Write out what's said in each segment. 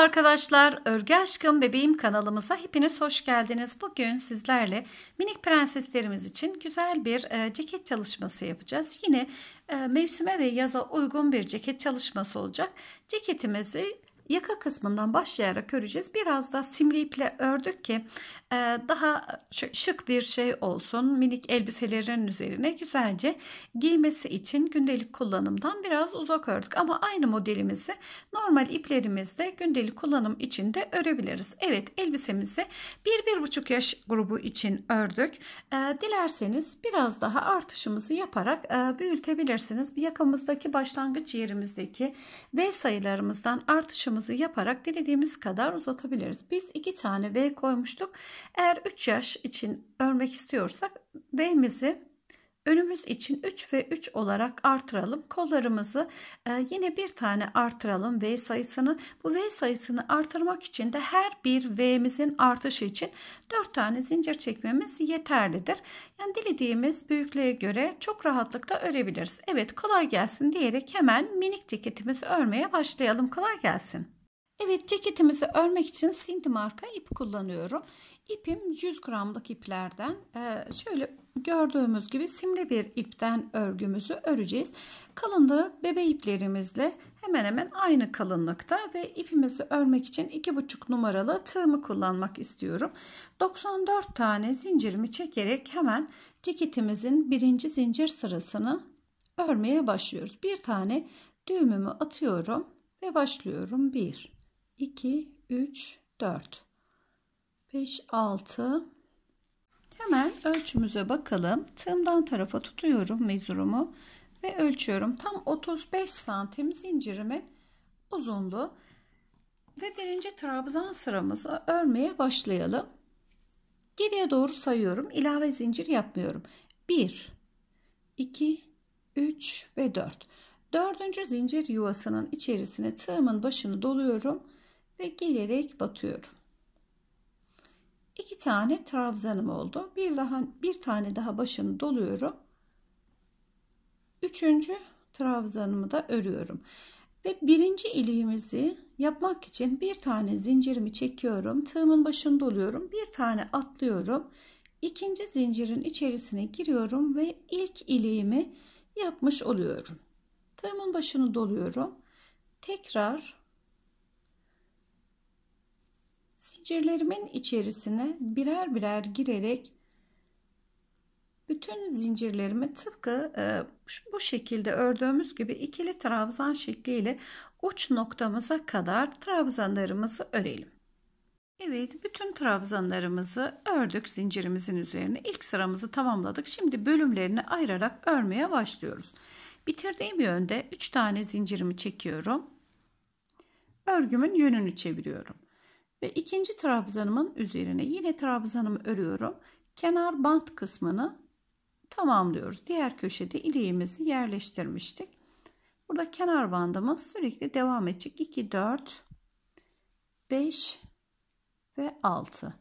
Merhaba arkadaşlar, Örgü Aşkım Bebeğim kanalımıza hepiniz hoş geldiniz. Bugün sizlerle minik prenseslerimiz için güzel bir e, ceket çalışması yapacağız. Yine e, mevsime ve yaza uygun bir ceket çalışması olacak. Ceketimizi yaka kısmından başlayarak öreceğiz. Biraz da simli iple ördük ki e, daha şık bir şey olsun. Minik elbiselerin üzerine güzelce giymesi için gündelik kullanımdan biraz uzak ördük. Ama aynı modelimizi normal iplerimizde gündelik kullanım için de örebiliriz. Evet elbisemizi 1-1,5 yaş grubu için ördük. E, dilerseniz biraz daha artışımızı yaparak e, büyütebilirsiniz. Yakamızdaki başlangıç yerimizdeki V sayılarımızdan artışımızı yuvarlamamızı yaparak dilediğimiz kadar uzatabiliriz. Biz iki tane V koymuştuk. Eğer 3 yaş için örmek istiyorsak V'mizi Önümüz için 3 ve 3 olarak artıralım. Kollarımızı ee, yine bir tane artıralım V sayısını. Bu V sayısını artırmak için de her bir V'mizin artışı için 4 tane zincir çekmemiz yeterlidir. Yani dilediğimiz büyüklüğe göre çok rahatlıkla örebiliriz. Evet kolay gelsin diyerek hemen minik ceketimizi örmeye başlayalım. Kolay gelsin. Evet ceketimizi örmek için Cindy marka ip kullanıyorum. İpim 100 gramlık iplerden. Ee, şöyle gördüğümüz gibi simli bir ipten örgümüzü öreceğiz. Kalınlığı bebe iplerimizle hemen hemen aynı kalınlıkta ve ipimizi örmek için 2,5 numaralı tığımı kullanmak istiyorum. 94 tane zincirimi çekerek hemen ceketimizin birinci zincir sırasını örmeye başlıyoruz. Bir tane düğümümü atıyorum ve başlıyorum. 1, 2, 3, 4, 5, 6, Hemen ölçümüze bakalım. Tığımdan tarafa tutuyorum mezurumu ve ölçüyorum. Tam 35 santim zincirimin uzunluğu. Ve birinci trabzan sıramızı örmeye başlayalım. Geriye doğru sayıyorum. İlave zincir yapmıyorum. 1, 2, 3 ve 4. Dördüncü zincir yuvasının içerisine tığımın başını doluyorum ve gelerek batıyorum. İki tane trabzanım oldu. Bir daha bir tane daha başını doluyorum. Üçüncü trabzanımı da örüyorum. Ve birinci iliğimizi yapmak için bir tane zincirimi çekiyorum. Tığımın başını doluyorum. Bir tane atlıyorum. İkinci zincirin içerisine giriyorum ve ilk iliğimi yapmış oluyorum. Tığımın başını doluyorum. Tekrar Zincirlerimin içerisine birer birer girerek bütün zincirlerimi tıpkı e, bu şekilde ördüğümüz gibi ikili trabzan şekliyle uç noktamıza kadar trabzanlarımızı örelim. Evet bütün trabzanlarımızı ördük zincirimizin üzerine ilk sıramızı tamamladık. Şimdi bölümlerini ayırarak örmeye başlıyoruz. Bitirdiğim yönde 3 tane zincirimi çekiyorum. Örgümün yönünü çeviriyorum ve ikinci trabzanımın üzerine yine trabzanımı örüyorum. Kenar bant kısmını tamamlıyoruz. Diğer köşede ileğimizi yerleştirmiştik. Burada kenar bandımız sürekli devam edecek. 2, 4, 5 ve 6.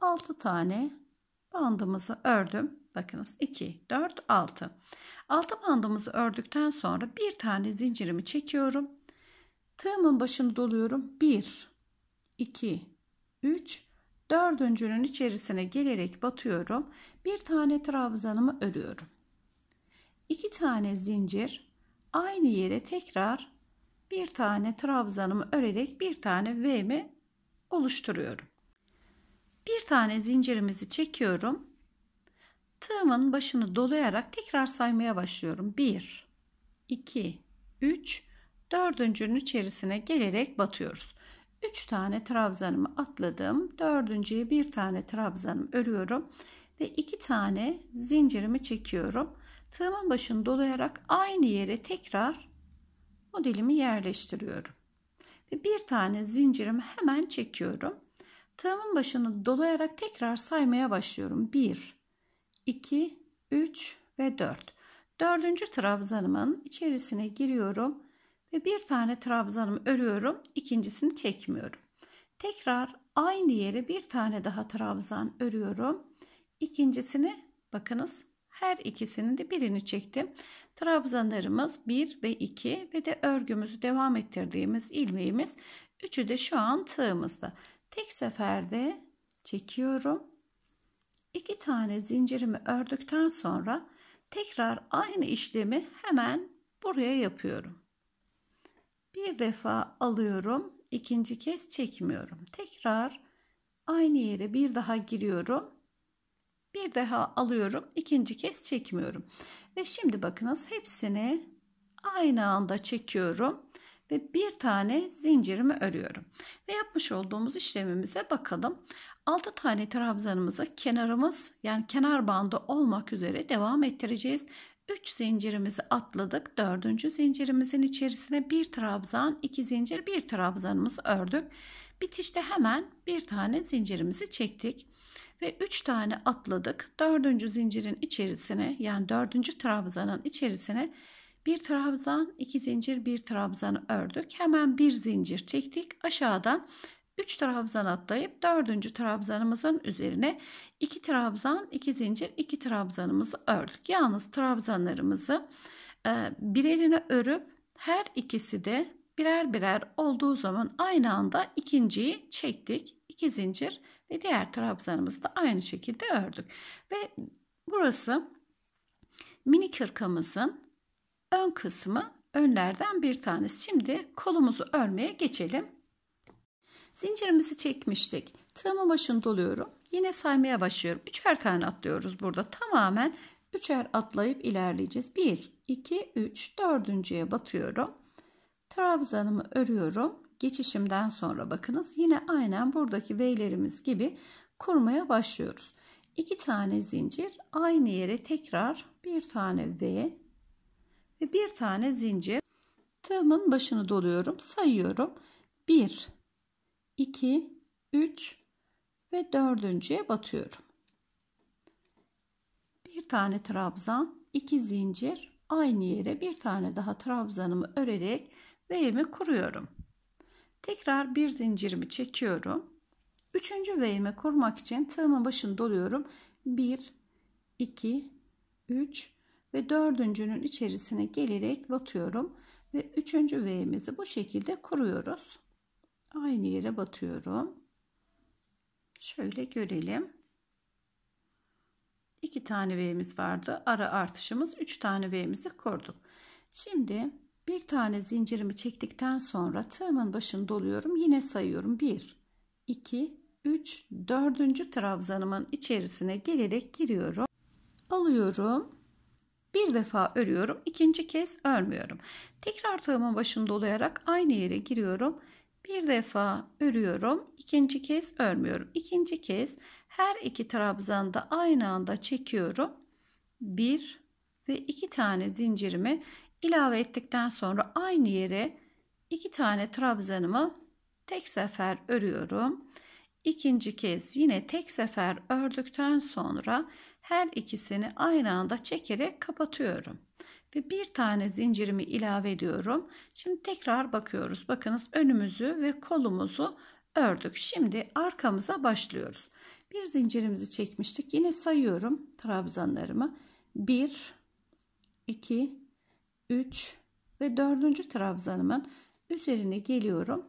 6 tane bandımızı ördüm. Bakınız 2, 4, 6. 6 bandımızı ördükten sonra bir tane zincirimi çekiyorum. Tığımın başını doluyorum. 1, 2, 3, dördüncünün içerisine gelerek batıyorum. Bir tane trabzanımı örüyorum. 2 tane zincir aynı yere tekrar bir tane trabzanımı örerek bir tane V'mi oluşturuyorum. Bir tane zincirimizi çekiyorum. Tığımın başını dolayarak tekrar saymaya başlıyorum. 1, 2, 3, dördüncünün içerisine gelerek batıyoruz. 3 tane trabzanımı atladım. Dördüncüye bir tane trabzanım örüyorum. Ve 2 tane zincirimi çekiyorum. Tığımın başını dolayarak aynı yere tekrar modelimi yerleştiriyorum. Ve bir tane zincirimi hemen çekiyorum. Tığımın başını dolayarak tekrar saymaya başlıyorum. 1, 2, 3 ve 4. Dördüncü trabzanımın içerisine giriyorum ve bir tane trabzanımı örüyorum ikincisini çekmiyorum tekrar aynı yere bir tane daha trabzan örüyorum ikincisini bakınız her ikisini de birini çektim trabzanlarımız 1 ve 2 ve de örgümüzü devam ettirdiğimiz ilmeğimiz üçü de şu an tığımızda tek seferde çekiyorum iki tane zincirimi ördükten sonra tekrar aynı işlemi hemen buraya yapıyorum bir defa alıyorum, ikinci kez çekmiyorum. Tekrar aynı yere bir daha giriyorum. Bir daha alıyorum, ikinci kez çekmiyorum. Ve şimdi bakınız hepsini aynı anda çekiyorum ve bir tane zincirimi örüyorum. Ve yapmış olduğumuz işlemimize bakalım. 6 tane trabzanımızı kenarımız yani kenar bandı olmak üzere devam ettireceğiz. 3 zincirimizi atladık. 4. zincirimizin içerisine 1 trabzan, 2 zincir, 1 trabzanımız ördük. Bitişte hemen bir tane zincirimizi çektik ve 3 tane atladık. 4. zincirin içerisine yani 4. trabzanın içerisine 1 trabzan, 2 zincir, 1 trabzanı ördük. Hemen 1 zincir çektik. Aşağıdan 3 trabzan atlayıp 4. trabzanımızın üzerine 2 trabzan, 2 zincir, 2 trabzanımızı ördük. Yalnız trabzanlarımızı e, birerine örüp her ikisi de birer birer olduğu zaman aynı anda ikinciyi çektik. 2 zincir ve diğer trabzanımızı da aynı şekilde ördük. Ve burası mini kırkamızın ön kısmı önlerden bir tanesi. Şimdi kolumuzu örmeye geçelim. Zincirimizi çekmiştik. Tığımın başını doluyorum. Yine saymaya başlıyorum. Üçer tane atlıyoruz burada. Tamamen üçer atlayıp ilerleyeceğiz. Bir, iki, üç, dördüncüye batıyorum. Trabzanımı örüyorum. Geçişimden sonra bakınız yine aynen buradaki V'lerimiz gibi kurmaya başlıyoruz. İki tane zincir aynı yere tekrar bir tane V ve bir tane zincir. Tığımın başını doluyorum, sayıyorum. 1 2, 3 ve dördüncüye batıyorum. Bir tane trabzan, iki zincir, aynı yere bir tane daha trabzanımı örerek V'mi kuruyorum. Tekrar bir zincirimi çekiyorum. Üçüncü V'mi kurmak için tığımın başını doluyorum. 1, 2, 3 ve dördüncünün içerisine gelerek batıyorum. Ve üçüncü V'mizi bu şekilde kuruyoruz aynı yere batıyorum. Şöyle görelim. 2 tane V'miz vardı. Ara artışımız 3 tane V'mizi kurduk. Şimdi bir tane zincirimi çektikten sonra tığımın başını doluyorum. Yine sayıyorum. 1, 2, 3, 4. trabzanımın içerisine gelerek giriyorum. Alıyorum. Bir defa örüyorum. ikinci kez örmüyorum. Tekrar tığımın başını dolayarak aynı yere giriyorum. Bir defa örüyorum, ikinci kez örmüyorum. İkinci kez her iki trabzanda aynı anda çekiyorum. Bir ve iki tane zincirimi ilave ettikten sonra aynı yere iki tane trabzanımı tek sefer örüyorum. İkinci kez yine tek sefer ördükten sonra her ikisini aynı anda çekerek kapatıyorum ve bir tane zincirimi ilave ediyorum. Şimdi tekrar bakıyoruz. Bakınız önümüzü ve kolumuzu ördük. Şimdi arkamıza başlıyoruz. Bir zincirimizi çekmiştik. Yine sayıyorum trabzanlarımı. 1 2 3 ve 4. trabzanımın üzerine geliyorum.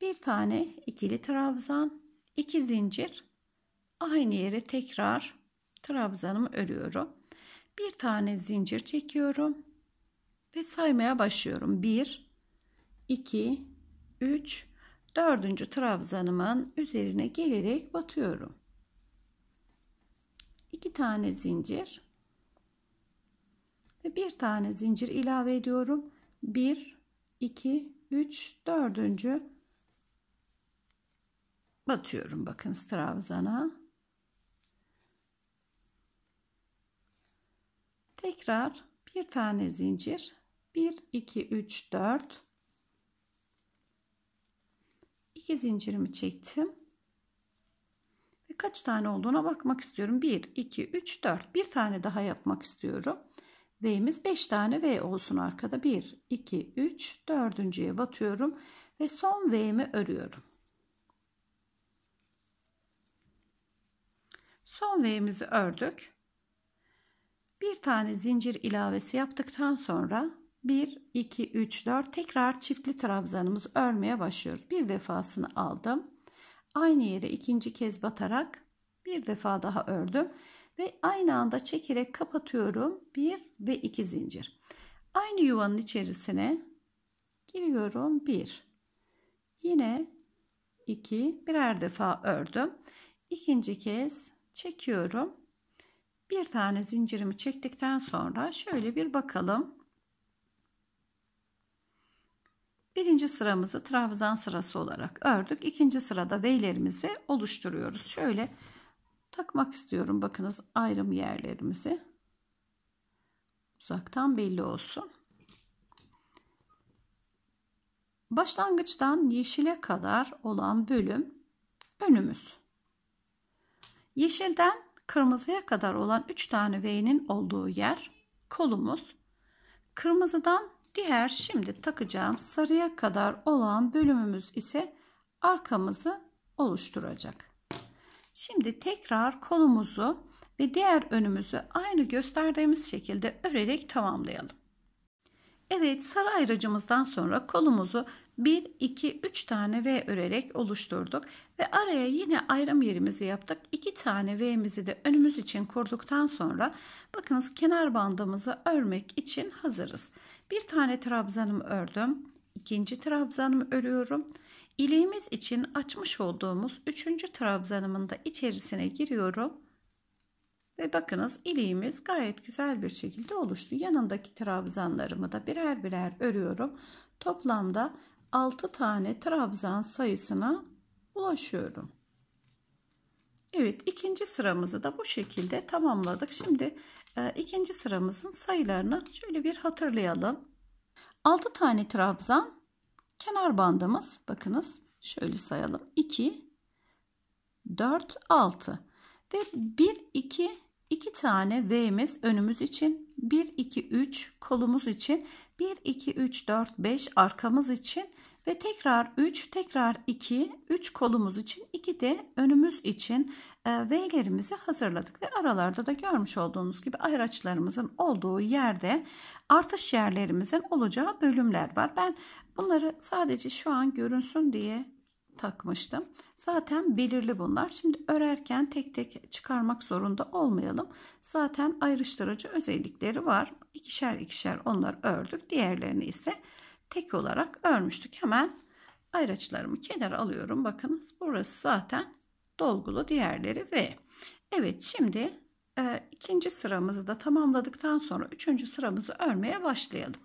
Bir tane ikili trabzan, iki zincir. Aynı yere tekrar trabzanımı örüyorum bir tane zincir çekiyorum ve saymaya başlıyorum 1 2 3 dördüncü trabzanımın üzerine gelerek batıyorum 2 tane zincir ve bir tane zincir ilave ediyorum 1 2 3 dördüncü batıyorum bakın trabzana Tekrar bir tane zincir. 1, 2, 3, 4. 2 zincirimi çektim. Ve kaç tane olduğuna bakmak istiyorum. 1, 2, 3, 4. Bir tane daha yapmak istiyorum. V'miz 5 tane V olsun arkada. 1, 2, 3, 4.ye batıyorum. Ve son V'mi örüyorum. Son V'mizi ördük. Bir tane zincir ilavesi yaptıktan sonra 1, 2, 3, 4 tekrar çiftli trabzanımız örmeye başlıyoruz. Bir defasını aldım. Aynı yere ikinci kez batarak bir defa daha ördüm. Ve aynı anda çekerek kapatıyorum. 1 ve 2 zincir. Aynı yuvanın içerisine giriyorum. 1. Yine 2 birer defa ördüm. İkinci kez çekiyorum bir tane zincirimi çektikten sonra şöyle bir bakalım. Birinci sıramızı trabzan sırası olarak ördük. İkinci sırada V'lerimizi oluşturuyoruz. Şöyle takmak istiyorum. Bakınız ayrım yerlerimizi. Uzaktan belli olsun. Başlangıçtan yeşile kadar olan bölüm önümüz. Yeşilden kırmızıya kadar olan 3 tane V'nin olduğu yer kolumuz. Kırmızıdan diğer şimdi takacağım sarıya kadar olan bölümümüz ise arkamızı oluşturacak. Şimdi tekrar kolumuzu ve diğer önümüzü aynı gösterdiğimiz şekilde örerek tamamlayalım. Evet sarı ayracımızdan sonra kolumuzu 1, 2, 3 tane V örerek oluşturduk. Ve araya yine ayrım yerimizi yaptık. 2 tane V'mizi de önümüz için kurduktan sonra bakınız kenar bandımızı örmek için hazırız. Bir tane trabzanımı ördüm. ikinci trabzanımı örüyorum. İliğimiz için açmış olduğumuz üçüncü trabzanımın da içerisine giriyorum. Ve bakınız iliğimiz gayet güzel bir şekilde oluştu. Yanındaki trabzanlarımı da birer birer örüyorum. Toplamda 6 tane trabzan sayısına ulaşıyorum. Evet ikinci sıramızı da bu şekilde tamamladık. Şimdi e, ikinci sıramızın sayılarını şöyle bir hatırlayalım. 6 tane trabzan kenar bandımız bakınız şöyle sayalım 2 4 6 ve 1 2 2 tane V'miz önümüz için 1 2 3 kolumuz için 1, 2, 3, 4, 5 arkamız için ve tekrar 3, tekrar 2, 3 kolumuz için, 2 de önümüz için e, V'lerimizi hazırladık. Ve aralarda da görmüş olduğunuz gibi ayraçlarımızın olduğu yerde artış yerlerimizin olacağı bölümler var. Ben bunları sadece şu an görünsün diye takmıştım. Zaten belirli bunlar. Şimdi örerken tek tek çıkarmak zorunda olmayalım. Zaten ayrıştırıcı özellikleri var. İkişer ikişer onları ördük. Diğerlerini ise tek olarak örmüştük. Hemen ayraçlarımı kenara alıyorum. Bakınız burası zaten dolgulu diğerleri ve evet şimdi e, ikinci sıramızı da tamamladıktan sonra üçüncü sıramızı örmeye başlayalım.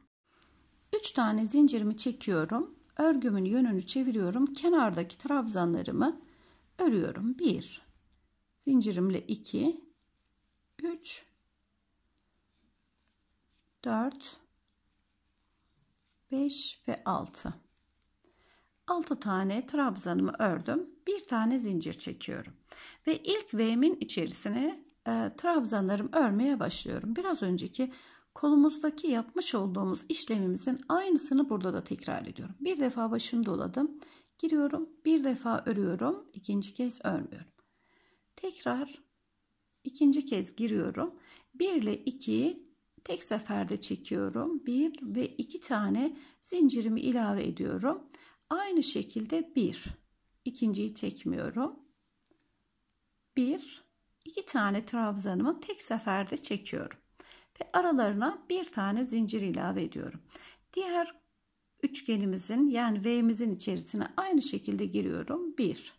3 tane zincirimi çekiyorum örgümün yönünü çeviriyorum. Kenardaki trabzanlarımı örüyorum. 1 zincirimle 2 3 4 5 ve 6 6 tane trabzanımı ördüm. Bir tane zincir çekiyorum. Ve ilk V'min içerisine e, trabzanlarım örmeye başlıyorum. Biraz önceki Kolumuzdaki yapmış olduğumuz işlemimizin aynısını burada da tekrar ediyorum. Bir defa başını doladım. Giriyorum. Bir defa örüyorum. ikinci kez örmüyorum. Tekrar ikinci kez giriyorum. 1 ile 2'yi tek seferde çekiyorum. 1 ve 2 tane zincirimi ilave ediyorum. Aynı şekilde 1 ikinciyi çekmiyorum. 1 2 tane trabzanımı tek seferde çekiyorum ve aralarına bir tane zincir ilave ediyorum. Diğer üçgenimizin yani V'mizin içerisine aynı şekilde giriyorum. 1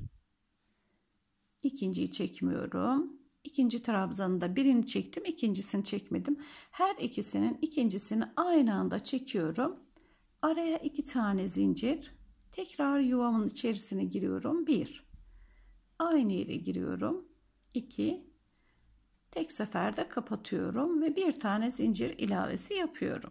İkinciyi çekmiyorum. İkinci trabzanı birini çektim, ikincisini çekmedim. Her ikisinin ikincisini aynı anda çekiyorum. Araya iki tane zincir. Tekrar yuvamın içerisine giriyorum. Bir. Aynı yere giriyorum. 2 Tek seferde kapatıyorum ve bir tane zincir ilavesi yapıyorum.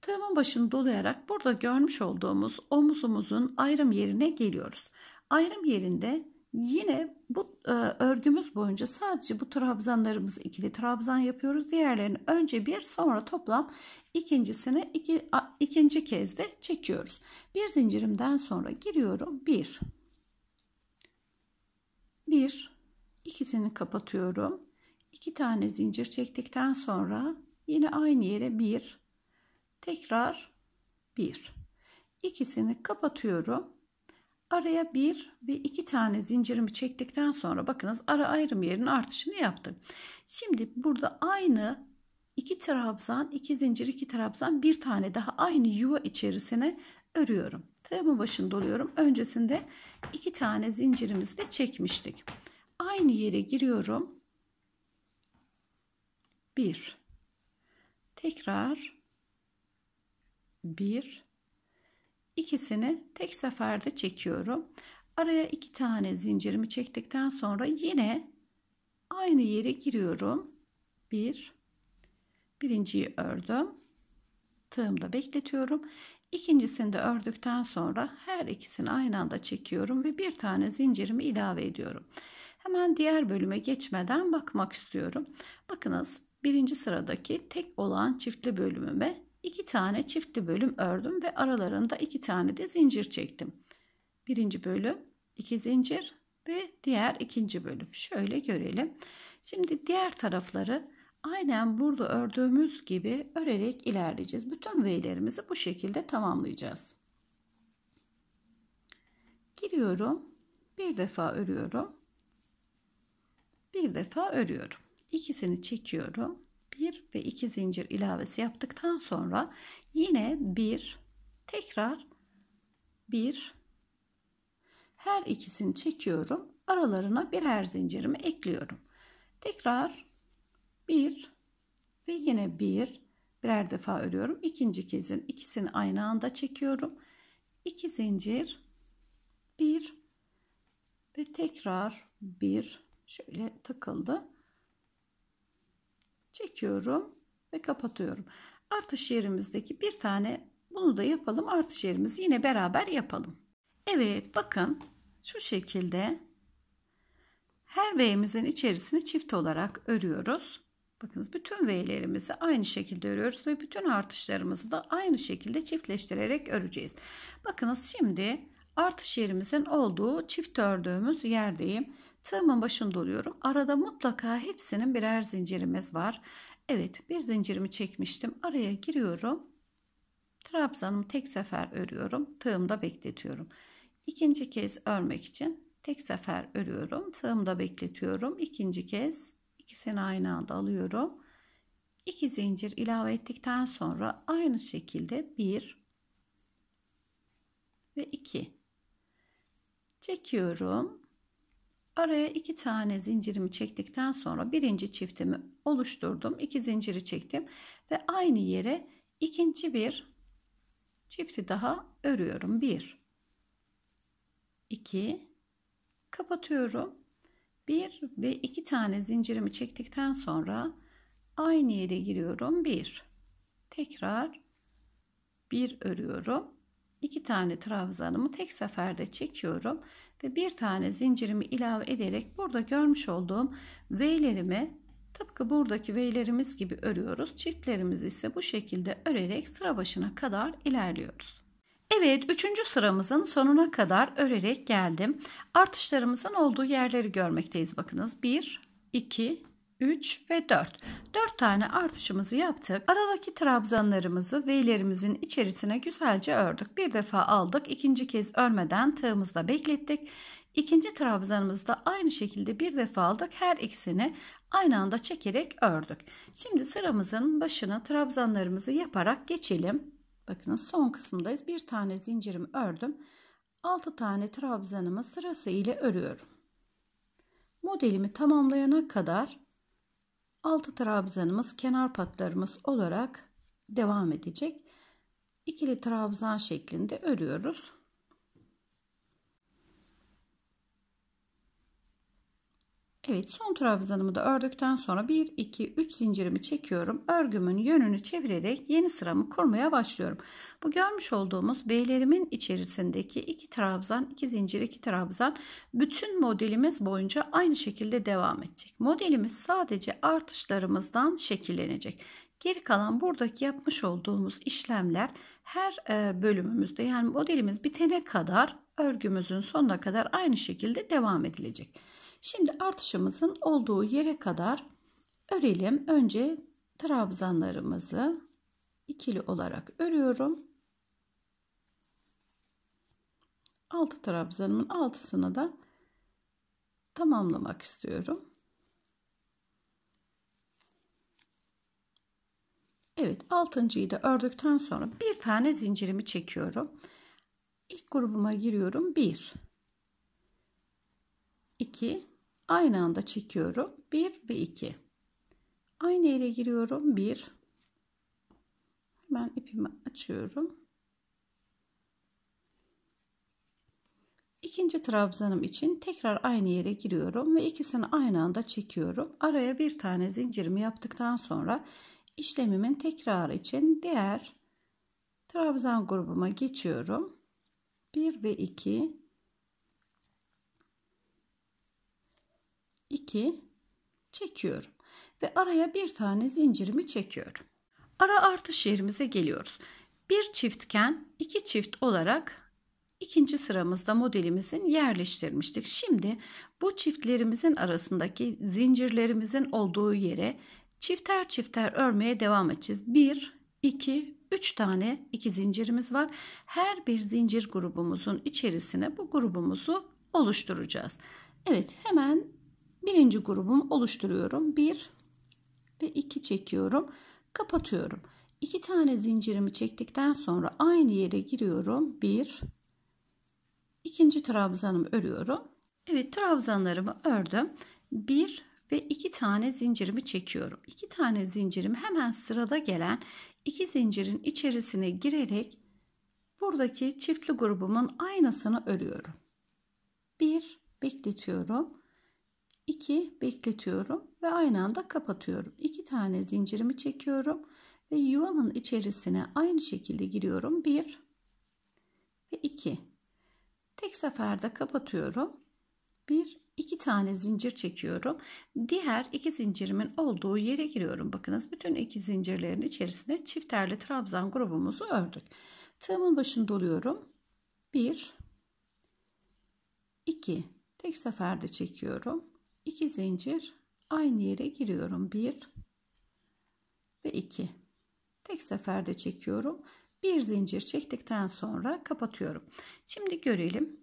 Tığımın başını dolayarak burada görmüş olduğumuz omuzumuzun ayrım yerine geliyoruz. Ayrım yerinde yine bu e, örgümüz boyunca sadece bu trabzanlarımız ikili trabzan yapıyoruz. Diğerlerini önce bir sonra toplam ikincisini iki, a, ikinci kez de çekiyoruz. Bir zincirimden sonra giriyorum. bir bir ikisini kapatıyorum. İki tane zincir çektikten sonra yine aynı yere bir, tekrar bir. İkisini kapatıyorum. Araya bir ve iki tane zincirimi çektikten sonra bakınız ara ayrım yerinin artışını yaptım. Şimdi burada aynı iki trabzan, iki zincir, iki trabzan, bir tane daha aynı yuva içerisine örüyorum. Tığımın başını doluyorum. Öncesinde iki tane zincirimizi de çekmiştik aynı yere giriyorum. 1 tekrar 1 ikisini tek seferde çekiyorum. Araya iki tane zincirimi çektikten sonra yine aynı yere giriyorum. 1 bir, birinciyi ördüm. Tığımda bekletiyorum. İkincisini de ördükten sonra her ikisini aynı anda çekiyorum ve bir tane zincirimi ilave ediyorum. Hemen diğer bölüme geçmeden bakmak istiyorum. Bakınız birinci sıradaki tek olan çiftli bölümüme iki tane çiftli bölüm ördüm ve aralarında iki tane de zincir çektim. Birinci bölüm iki zincir ve diğer ikinci bölüm. Şöyle görelim. Şimdi diğer tarafları aynen burada ördüğümüz gibi örerek ilerleyeceğiz. Bütün V'lerimizi bu şekilde tamamlayacağız. Giriyorum. Bir defa örüyorum bir defa örüyorum. İkisini çekiyorum. 1 ve 2 zincir ilavesi yaptıktan sonra yine 1 tekrar 1 her ikisini çekiyorum. Aralarına birer zincirimi ekliyorum. Tekrar 1 ve yine 1 bir, birer defa örüyorum. İkinci kezin ikisini aynı anda çekiyorum. 2 zincir 1 ve tekrar 1 şöyle takıldı. Çekiyorum ve kapatıyorum. Artış yerimizdeki bir tane bunu da yapalım. Artış yerimizi yine beraber yapalım. Evet bakın şu şekilde her V'mizin içerisini çift olarak örüyoruz. Bakınız bütün V'lerimizi aynı şekilde örüyoruz ve bütün artışlarımızı da aynı şekilde çiftleştirerek öreceğiz. Bakınız şimdi artış yerimizin olduğu çift ördüğümüz yerdeyim. Tığımın başında doluyorum. Arada mutlaka hepsinin birer zincirimiz var. Evet bir zincirimi çekmiştim. Araya giriyorum. Trabzanımı tek sefer örüyorum. Tığımda bekletiyorum. İkinci kez örmek için tek sefer örüyorum. Tığımda bekletiyorum. İkinci kez ikisini aynı anda alıyorum. İki zincir ilave ettikten sonra aynı şekilde bir ve iki çekiyorum Araya iki tane zincirimi çektikten sonra birinci çiftimi oluşturdum. iki zinciri çektim ve aynı yere ikinci bir çifti daha örüyorum. Bir, iki, kapatıyorum. Bir ve iki tane zincirimi çektikten sonra aynı yere giriyorum. Bir, tekrar bir örüyorum iki tane trabzanımı tek seferde çekiyorum ve bir tane zincirimi ilave ederek burada görmüş olduğum V'lerimi tıpkı buradaki V'lerimiz gibi örüyoruz. Çiftlerimizi ise bu şekilde örerek sıra başına kadar ilerliyoruz. Evet, üçüncü sıramızın sonuna kadar örerek geldim. Artışlarımızın olduğu yerleri görmekteyiz. Bakınız 1, 2, 3 ve 4. 4 tane artışımızı yaptık. Aradaki trabzanlarımızı V'lerimizin içerisine güzelce ördük. Bir defa aldık. ikinci kez örmeden tığımızda beklettik. İkinci trabzanımızı da aynı şekilde bir defa aldık. Her ikisini aynı anda çekerek ördük. Şimdi sıramızın başına trabzanlarımızı yaparak geçelim. Bakın son kısımdayız. Bir tane zincirimi ördüm. 6 tane trabzanımı sırasıyla örüyorum. Modelimi tamamlayana kadar Altı trabzanımız kenar patlarımız olarak devam edecek. İkili trabzan şeklinde örüyoruz. Evet son trabzanımı da ördükten sonra 1 2 3 zincirimi çekiyorum. Örgümün yönünü çevirerek yeni sıramı kurmaya başlıyorum. Bu görmüş olduğumuz B'lerimin içerisindeki 2 trabzan, 2 zincir, 2 trabzan bütün modelimiz boyunca aynı şekilde devam edecek. Modelimiz sadece artışlarımızdan şekillenecek. Geri kalan buradaki yapmış olduğumuz işlemler her e, bölümümüzde yani modelimiz bitene kadar örgümüzün sonuna kadar aynı şekilde devam edilecek. Şimdi artışımızın olduğu yere kadar örelim. Önce trabzanlarımızı ikili olarak örüyorum. 6 trabzanımın altısını da tamamlamak istiyorum. Evet altıncıyı da ördükten sonra bir tane zincirimi çekiyorum. İlk grubuma giriyorum. 1 2 Aynı anda çekiyorum. 1 ve 2. Aynı yere giriyorum. 1. Hemen ipimi açıyorum. İkinci trabzanım için tekrar aynı yere giriyorum ve ikisini aynı anda çekiyorum. Araya bir tane zincirimi yaptıktan sonra işlemimin tekrarı için diğer trabzan grubuma geçiyorum. 1 ve 2 2 çekiyorum ve araya bir tane zincirimi çekiyorum. Ara artış yerimize geliyoruz. Bir çiftken iki çift olarak ikinci sıramızda modelimizin yerleştirmiştik. Şimdi bu çiftlerimizin arasındaki zincirlerimizin olduğu yere çifter çifter örmeye devam edeceğiz. 1 2 3 tane iki zincirimiz var. Her bir zincir grubumuzun içerisine bu grubumuzu oluşturacağız. Evet hemen Birinci grubumu oluşturuyorum. Bir ve iki çekiyorum. Kapatıyorum. İki tane zincirimi çektikten sonra aynı yere giriyorum. Bir ikinci trabzanımı örüyorum. Evet trabzanlarımı ördüm. Bir ve iki tane zincirimi çekiyorum. İki tane zincirimi hemen sırada gelen iki zincirin içerisine girerek buradaki çiftli grubumun aynısını örüyorum. Bir bekletiyorum. 2 bekletiyorum ve aynı anda kapatıyorum. 2 tane zincirimi çekiyorum ve yuvanın içerisine aynı şekilde giriyorum. 1 ve 2. Tek seferde kapatıyorum. 1 2 tane zincir çekiyorum. Diğer 2 zincirimin olduğu yere giriyorum. Bakınız bütün 2 zincirlerin içerisine çifterli trabzan grubumuzu ördük. Tığımın başını doluyorum. 1 2 tek seferde çekiyorum. 2 zincir aynı yere giriyorum 1 ve 2 tek seferde çekiyorum bir zincir çektikten sonra kapatıyorum şimdi görelim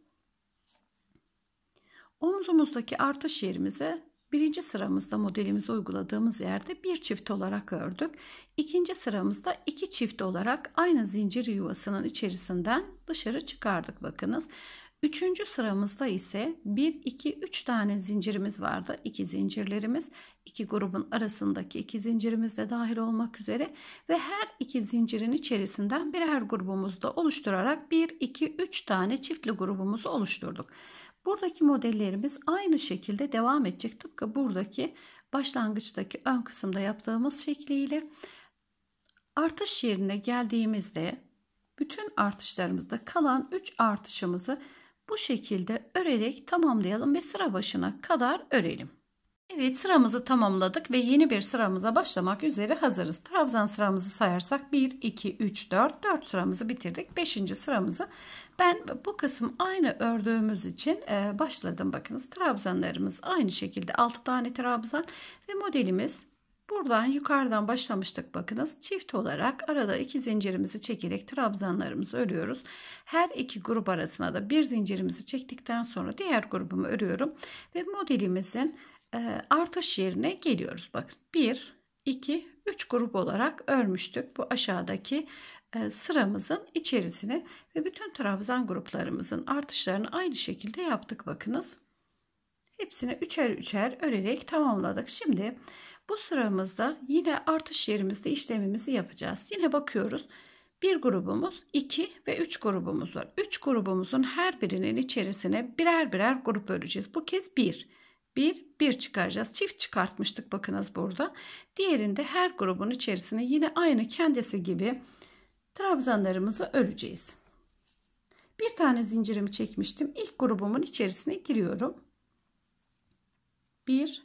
omzumuzdaki artış yerimize birinci sıramızda modelimizi uyguladığımız yerde bir çift olarak ördük ikinci sıramızda iki çift olarak aynı zincir yuvasının içerisinden dışarı çıkardık bakınız Üçüncü sıramızda ise 1, 2, 3 tane zincirimiz vardı. 2 zincirlerimiz iki grubun arasındaki iki zincirimiz de dahil olmak üzere ve her iki zincirin içerisinden birer grubumuzda oluşturarak 1, 2, 3 tane çiftli grubumuzu oluşturduk. Buradaki modellerimiz aynı şekilde devam edecek. Tıpkı buradaki başlangıçtaki ön kısımda yaptığımız şekliyle artış yerine geldiğimizde bütün artışlarımızda kalan 3 artışımızı bu şekilde örerek tamamlayalım ve sıra başına kadar örelim. Evet sıramızı tamamladık ve yeni bir sıramıza başlamak üzere hazırız. Trabzan sıramızı sayarsak 1, 2, 3, 4, 4 sıramızı bitirdik. 5. sıramızı ben bu kısım aynı ördüğümüz için e, başladım. Bakınız trabzanlarımız aynı şekilde 6 tane trabzan ve modelimiz Buradan yukarıdan başlamıştık bakınız. Çift olarak arada iki zincirimizi çekerek trabzanlarımızı örüyoruz. Her iki grup arasına da bir zincirimizi çektikten sonra diğer grubumu örüyorum. Ve modelimizin e, artış yerine geliyoruz. Bakın 1, 2, 3 grup olarak örmüştük. Bu aşağıdaki e, sıramızın içerisine ve bütün trabzan gruplarımızın artışlarını aynı şekilde yaptık bakınız. Hepsini üçer üçer örerek tamamladık. Şimdi bu sıramızda yine artış yerimizde işlemimizi yapacağız. Yine bakıyoruz. Bir grubumuz, iki ve üç grubumuz var. Üç grubumuzun her birinin içerisine birer birer grup öreceğiz. Bu kez bir. Bir, bir çıkaracağız. Çift çıkartmıştık bakınız burada. Diğerinde her grubun içerisine yine aynı kendisi gibi trabzanlarımızı öreceğiz. Bir tane zincirimi çekmiştim. İlk grubumun içerisine giriyorum. Bir,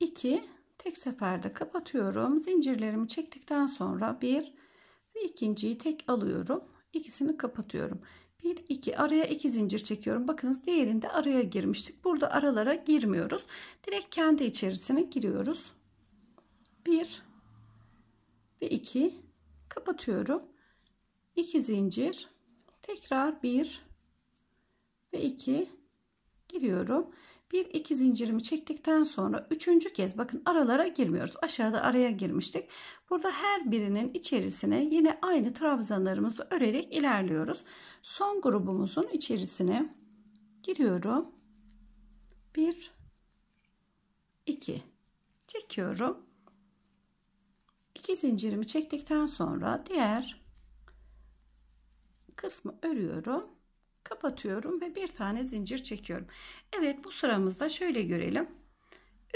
2 tek seferde kapatıyorum. Zincirlerimi çektikten sonra 1 ve ikinciyi tek alıyorum. ikisini kapatıyorum. 1 2 araya 2 zincir çekiyorum. Bakınız diğerinde araya girmiştik. Burada aralara girmiyoruz. Direkt kendi içerisine giriyoruz. 1 ve 2 kapatıyorum. 2 zincir tekrar 1 ve 2 giriyorum. Bir iki zincirimi çektikten sonra üçüncü kez bakın aralara girmiyoruz. Aşağıda araya girmiştik. Burada her birinin içerisine yine aynı trabzanlarımızı örerek ilerliyoruz. Son grubumuzun içerisine giriyorum. Bir, iki, çekiyorum. iki zincirimi çektikten sonra diğer kısmı örüyorum kapatıyorum ve bir tane zincir çekiyorum. Evet bu sıramızda şöyle görelim.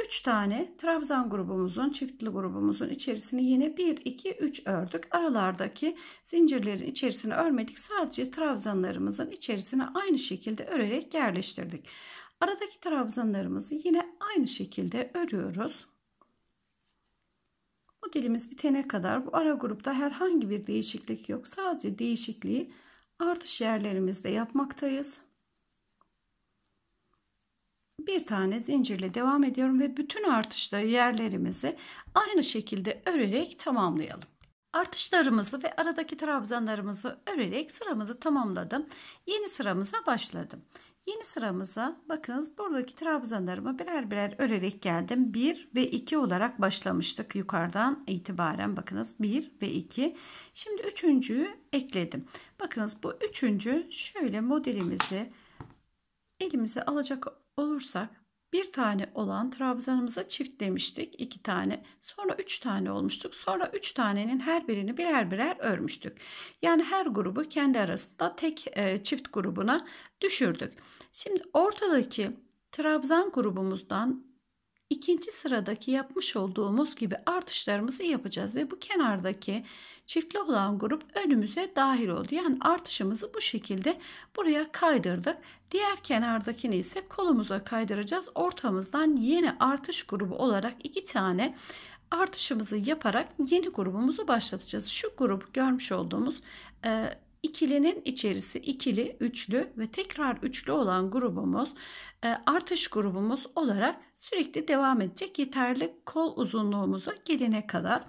3 tane trabzan grubumuzun çiftli grubumuzun içerisini yine 1 2 3 ördük. Aralardaki zincirlerin içerisini örmedik. Sadece trabzanlarımızın içerisine aynı şekilde örerek yerleştirdik. Aradaki trabzanlarımızı yine aynı şekilde örüyoruz. Modelimiz bitene kadar bu ara grupta herhangi bir değişiklik yok. Sadece değişikliği artış yerlerimizde yapmaktayız. Bir tane zincirle devam ediyorum ve bütün artışlı yerlerimizi aynı şekilde örerek tamamlayalım. Artışlarımızı ve aradaki trabzanlarımızı örerek sıramızı tamamladım. Yeni sıramıza başladım. Yeni sıramıza bakınız buradaki trabzanlarımı birer birer örerek geldim. 1 ve 2 olarak başlamıştık yukarıdan itibaren bakınız 1 ve 2. Şimdi üçüncüyü ekledim. Bakınız bu üçüncü şöyle modelimizi elimize alacak olursak bir tane olan trabzanımıza çift demiştik. iki tane sonra üç tane olmuştuk. Sonra üç tanenin her birini birer birer örmüştük. Yani her grubu kendi arasında tek e, çift grubuna düşürdük. Şimdi ortadaki trabzan grubumuzdan ikinci sıradaki yapmış olduğumuz gibi artışlarımızı yapacağız ve bu kenardaki çiftli olan grup önümüze dahil oldu. Yani artışımızı bu şekilde buraya kaydırdık. Diğer kenardakini ise kolumuza kaydıracağız. Ortamızdan yeni artış grubu olarak iki tane artışımızı yaparak yeni grubumuzu başlatacağız. Şu grup görmüş olduğumuz e, İkilinin içerisi ikili, üçlü ve tekrar üçlü olan grubumuz e, artış grubumuz olarak sürekli devam edecek. Yeterli kol uzunluğumuza gelene kadar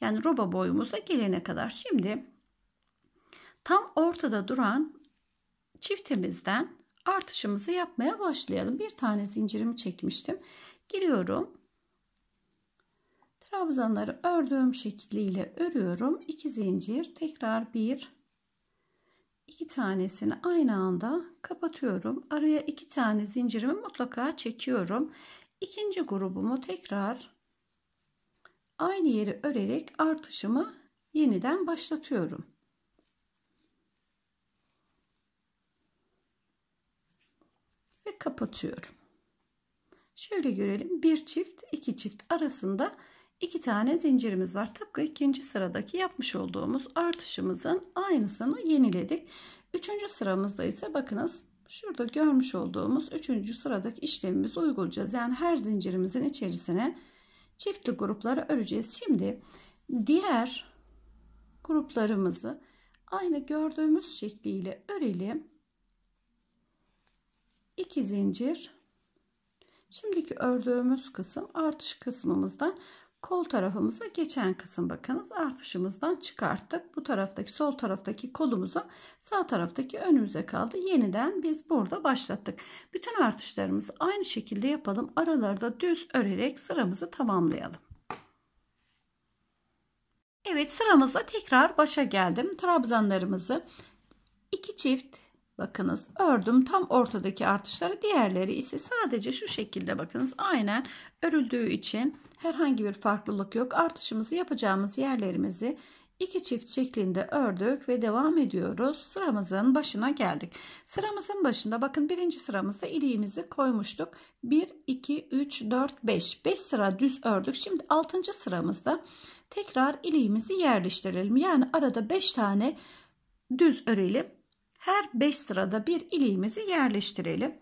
yani roba boyumuza gelene kadar. Şimdi tam ortada duran çiftimizden artışımızı yapmaya başlayalım. Bir tane zincirimi çekmiştim. Giriyorum. Trabzanları ördüğüm şekliyle örüyorum. 2 zincir tekrar 1 iki tanesini aynı anda kapatıyorum. Araya iki tane zincirimi mutlaka çekiyorum. İkinci grubumu tekrar aynı yeri örerek artışımı yeniden başlatıyorum. Ve kapatıyorum. Şöyle görelim. Bir çift, iki çift arasında 2 tane zincirimiz var. Tıpkı ikinci sıradaki yapmış olduğumuz artışımızın aynısını yeniledik. Üçüncü sıramızda ise bakınız şurada görmüş olduğumuz üçüncü sıradaki işlemimizi uygulayacağız. Yani her zincirimizin içerisine çiftli grupları öreceğiz. Şimdi diğer gruplarımızı aynı gördüğümüz şekliyle örelim. 2 zincir Şimdiki ördüğümüz kısım artış kısmımızdan. Kol tarafımıza geçen kısım bakınız artışımızdan çıkarttık. Bu taraftaki sol taraftaki kolumuza sağ taraftaki önümüze kaldı. Yeniden biz burada başlattık. Bütün artışlarımızı aynı şekilde yapalım. Aralarda düz örerek sıramızı tamamlayalım. Evet sıramızda tekrar başa geldim. Trabzanlarımızı iki çift bakınız ördüm tam ortadaki artışları diğerleri ise sadece şu şekilde bakınız aynen örüldüğü için herhangi bir farklılık yok. Artışımızı yapacağımız yerlerimizi iki çift şeklinde ördük ve devam ediyoruz. Sıramızın başına geldik. Sıramızın başında bakın birinci sıramızda iliğimizi koymuştuk. 1, 2, 3, 4, 5. 5 sıra düz ördük. Şimdi 6. sıramızda tekrar iliğimizi yerleştirelim. Yani arada 5 tane düz örelim. Her 5 sırada bir iliğimizi yerleştirelim.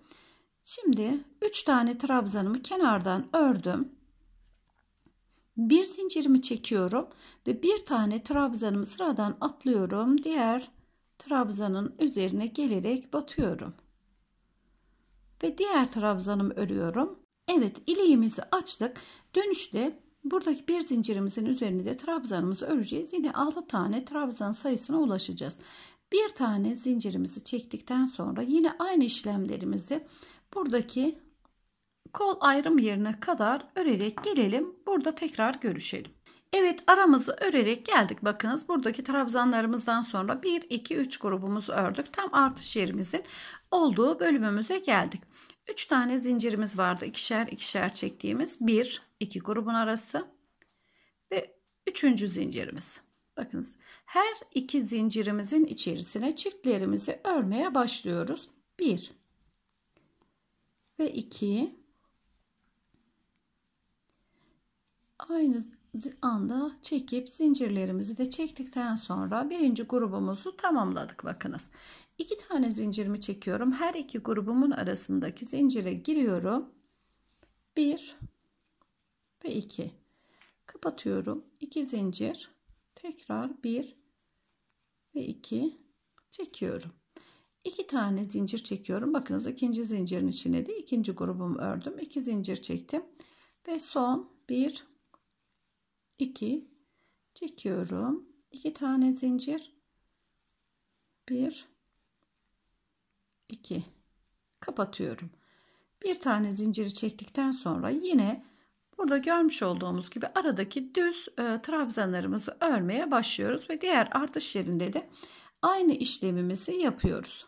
Şimdi 3 tane trabzanımı kenardan ördüm bir zincirimi çekiyorum ve bir tane trabzanımı sıradan atlıyorum diğer trabzanın üzerine gelerek batıyorum ve diğer trabzanımı örüyorum Evet ileğimizi açtık dönüşte buradaki bir zincirimizin üzerine de trabzanımızı öreceğiz yine 6 tane trabzan sayısına ulaşacağız bir tane zincirimizi çektikten sonra yine aynı işlemlerimizi buradaki kol ayrım yerine kadar örerek gelelim. Burada tekrar görüşelim. Evet aramızı örerek geldik. Bakınız buradaki trabzanlarımızdan sonra 1, 2, 3 grubumuzu ördük. Tam artış yerimizin olduğu bölümümüze geldik. 3 tane zincirimiz vardı. ikişer ikişer çektiğimiz 1, 2 grubun arası ve 3. zincirimiz. Bakınız her iki zincirimizin içerisine çiftlerimizi örmeye başlıyoruz. 1 ve 2 Aynı anda çekip zincirlerimizi de çektikten sonra birinci grubumuzu tamamladık bakınız. İki tane zincirimi çekiyorum. Her iki grubumun arasındaki zincire giriyorum. Bir ve iki. Kapatıyorum. İki zincir. Tekrar bir ve iki çekiyorum. İki tane zincir çekiyorum. Bakınız ikinci zincirin içine de ikinci grubumu ördüm. İki zincir çektim. Ve son bir 2 çekiyorum. 2 tane zincir. 1 2 kapatıyorum. Bir tane zinciri çektikten sonra yine burada görmüş olduğumuz gibi aradaki düz e, trabzanlarımızı örmeye başlıyoruz ve diğer artış yerinde de aynı işlemimizi yapıyoruz.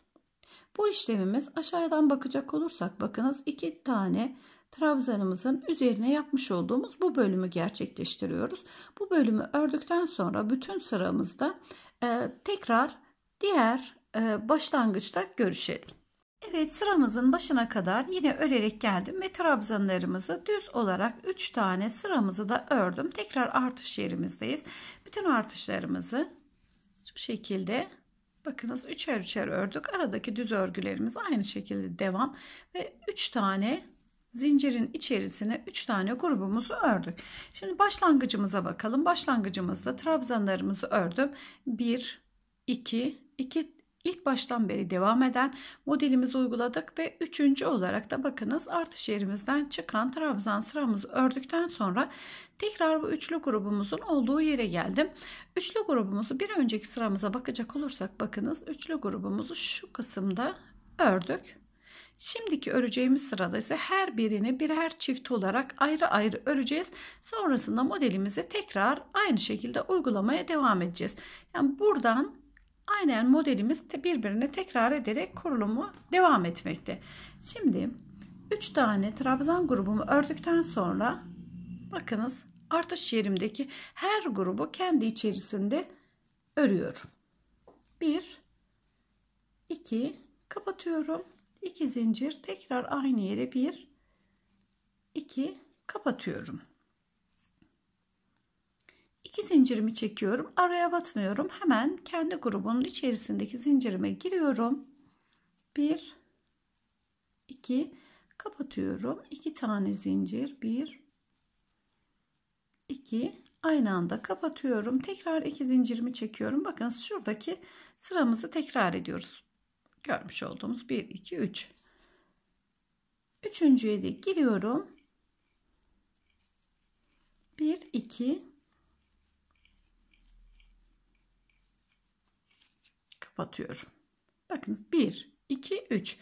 Bu işlemimiz aşağıdan bakacak olursak bakınız iki tane trabzanımızın üzerine yapmış olduğumuz bu bölümü gerçekleştiriyoruz. Bu bölümü ördükten sonra bütün sıramızda e, tekrar diğer e, başlangıçta görüşelim. Evet sıramızın başına kadar yine örerek geldim ve trabzanlarımızı düz olarak 3 tane sıramızı da ördüm. Tekrar artış yerimizdeyiz. Bütün artışlarımızı şu şekilde bakınız üçer üçer ördük. Aradaki düz örgülerimiz aynı şekilde devam ve 3 tane zincirin içerisine 3 tane grubumuzu ördük. Şimdi başlangıcımıza bakalım. Başlangıcımızda trabzanlarımızı ördüm. 1, 2, 2 ilk baştan beri devam eden modelimizi uyguladık ve üçüncü olarak da bakınız artış yerimizden çıkan trabzan sıramızı ördükten sonra tekrar bu üçlü grubumuzun olduğu yere geldim. Üçlü grubumuzu bir önceki sıramıza bakacak olursak bakınız üçlü grubumuzu şu kısımda ördük. Şimdiki öreceğimiz sırada ise her birini birer çift olarak ayrı ayrı öreceğiz. Sonrasında modelimizi tekrar aynı şekilde uygulamaya devam edeceğiz. Yani buradan aynen modelimiz birbirine tekrar ederek kurulumu devam etmekte. Şimdi 3 tane trabzan grubumu ördükten sonra bakınız artış yerimdeki her grubu kendi içerisinde örüyorum. 1 2 kapatıyorum. 2 zincir tekrar aynı yere bir, iki kapatıyorum. 2 zincirimi çekiyorum. Araya batmıyorum. Hemen kendi grubunun içerisindeki zincirime giriyorum. Bir, iki kapatıyorum. 2 tane zincir. bir, iki aynı anda kapatıyorum. Tekrar iki zincirimi çekiyorum. Bakın şuradaki sıramızı tekrar ediyoruz görmüş olduğumuz 1 2 3 üçüncüye de giriyorum 1 2 kapatıyorum bakınız 1 2 3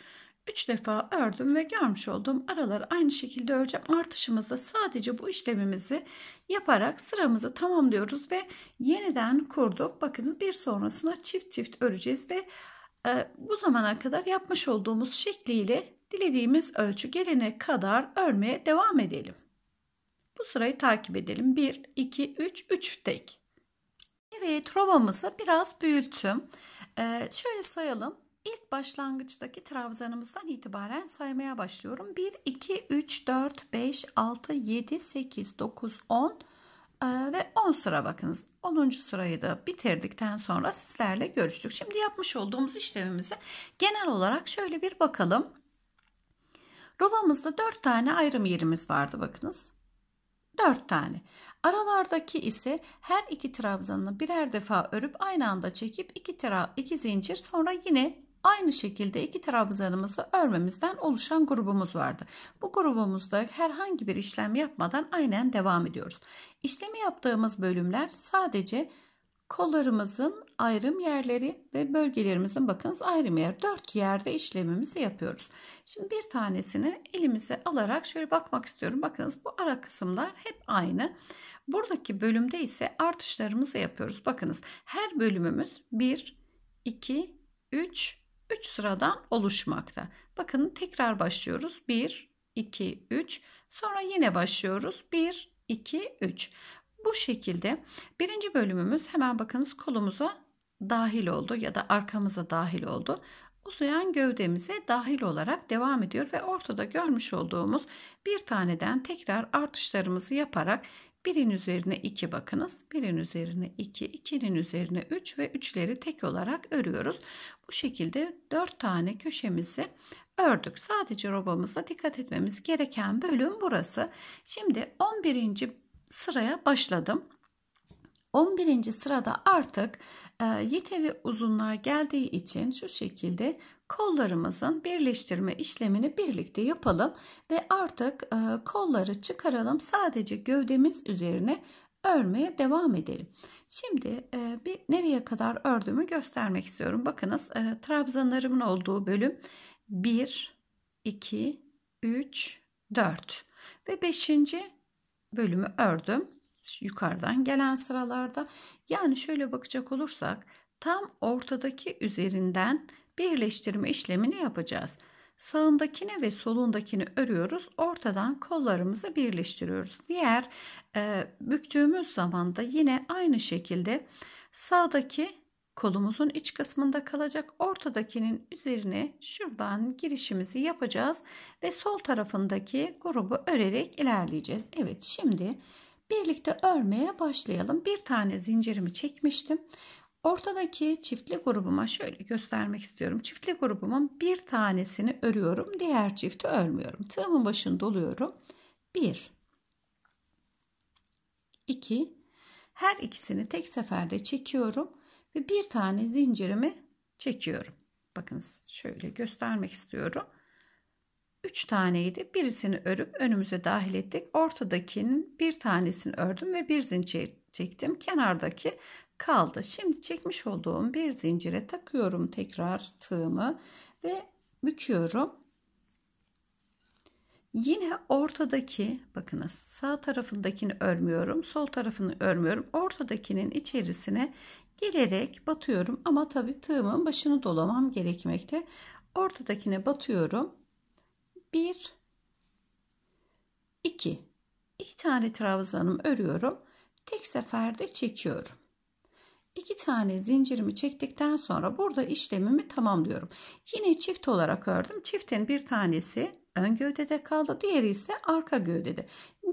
3 defa ördüm ve görmüş olduğum araları aynı şekilde öreceğim. Artışımızda sadece bu işlemimizi yaparak sıramızı tamamlıyoruz ve yeniden kurduk. Bakınız bir sonrasına çift çift öreceğiz ve ee, bu zamana kadar yapmış olduğumuz şekliyle dilediğimiz ölçü gelene kadar örmeye devam edelim. Bu sırayı takip edelim. 1, 2, 3, 3 tek. Evet rovamızı biraz büyüttüm. Ee, şöyle sayalım. İlk başlangıçtaki trabzanımızdan itibaren saymaya başlıyorum. 1, 2, 3, 4, 5, 6, 7, 8, 9, 10, 11. Ee, ve 10 sıra bakınız. 10. sırayı da bitirdikten sonra sizlerle görüştük. Şimdi yapmış olduğumuz işlemimizi genel olarak şöyle bir bakalım. Robamızda 4 tane ayrım yerimiz vardı bakınız. 4 tane. Aralardaki ise her iki trabzanını birer defa örüp aynı anda çekip 2 iki, iki zincir sonra yine Aynı şekilde iki trabzanımızı örmemizden oluşan grubumuz vardı. Bu grubumuzda herhangi bir işlem yapmadan aynen devam ediyoruz. İşlemi yaptığımız bölümler sadece kollarımızın ayrım yerleri ve bölgelerimizin bakınız ayrım yer. Dört yerde işlemimizi yapıyoruz. Şimdi bir tanesini elimize alarak şöyle bakmak istiyorum. Bakınız bu ara kısımlar hep aynı. Buradaki bölümde ise artışlarımızı yapıyoruz. Bakınız her bölümümüz 1, 2, 3, 3 sıradan oluşmakta. Bakın tekrar başlıyoruz. 1, 2, 3. Sonra yine başlıyoruz. 1, 2, 3. Bu şekilde birinci bölümümüz hemen bakınız kolumuza dahil oldu ya da arkamıza dahil oldu. Uzayan gövdemize dahil olarak devam ediyor ve ortada görmüş olduğumuz bir taneden tekrar artışlarımızı yaparak Birin üzerine 2 bakınız. Birin üzerine 2, iki, 2'nin üzerine 3 üç ve 3'leri tek olarak örüyoruz. Bu şekilde 4 tane köşemizi ördük. Sadece robamızda dikkat etmemiz gereken bölüm burası. Şimdi 11. sıraya başladım. 11. sırada artık e, yeteri uzunluğa geldiği için şu şekilde kollarımızın birleştirme işlemini birlikte yapalım ve artık e, kolları çıkaralım sadece gövdemiz üzerine örmeye devam edelim. Şimdi e, bir nereye kadar ördüğümü göstermek istiyorum. Bakınız e, trabzanlarımın olduğu bölüm 1, 2, 3, 4 ve 5. bölümü ördüm yukarıdan gelen sıralarda. Yani şöyle bakacak olursak tam ortadaki üzerinden birleştirme işlemini yapacağız. Sağındakini ve solundakini örüyoruz. Ortadan kollarımızı birleştiriyoruz. Diğer e, büktüğümüz zaman da yine aynı şekilde sağdaki kolumuzun iç kısmında kalacak. Ortadakinin üzerine şuradan girişimizi yapacağız ve sol tarafındaki grubu örerek ilerleyeceğiz. Evet şimdi Birlikte örmeye başlayalım. Bir tane zincirimi çekmiştim. Ortadaki çiftli grubuma şöyle göstermek istiyorum. Çiftli grubumun bir tanesini örüyorum. Diğer çifti örmüyorum. Tığımın başını doluyorum. 1 2 Her ikisini tek seferde çekiyorum ve bir tane zincirimi çekiyorum. Bakınız, şöyle göstermek istiyorum. 3 taneydi. Birisini örüp önümüze dahil ettik. Ortadakinin bir tanesini ördüm ve bir zincir çektim. Kenardaki kaldı. Şimdi çekmiş olduğum bir zincire takıyorum tekrar tığımı ve büküyorum. Yine ortadaki bakınız sağ tarafındakini örmüyorum. Sol tarafını örmüyorum. Ortadakinin içerisine gelerek batıyorum. Ama tabi tığımın başını dolamam gerekmekte. Ortadakine batıyorum 1 2 2 tane trabzanımı örüyorum. Tek seferde çekiyorum. 2 tane zincirimi çektikten sonra burada işlemimi tamamlıyorum. Yine çift olarak ördüm. Çiftin bir tanesi ön gövdede kaldı. Diğeri ise arka gövdede.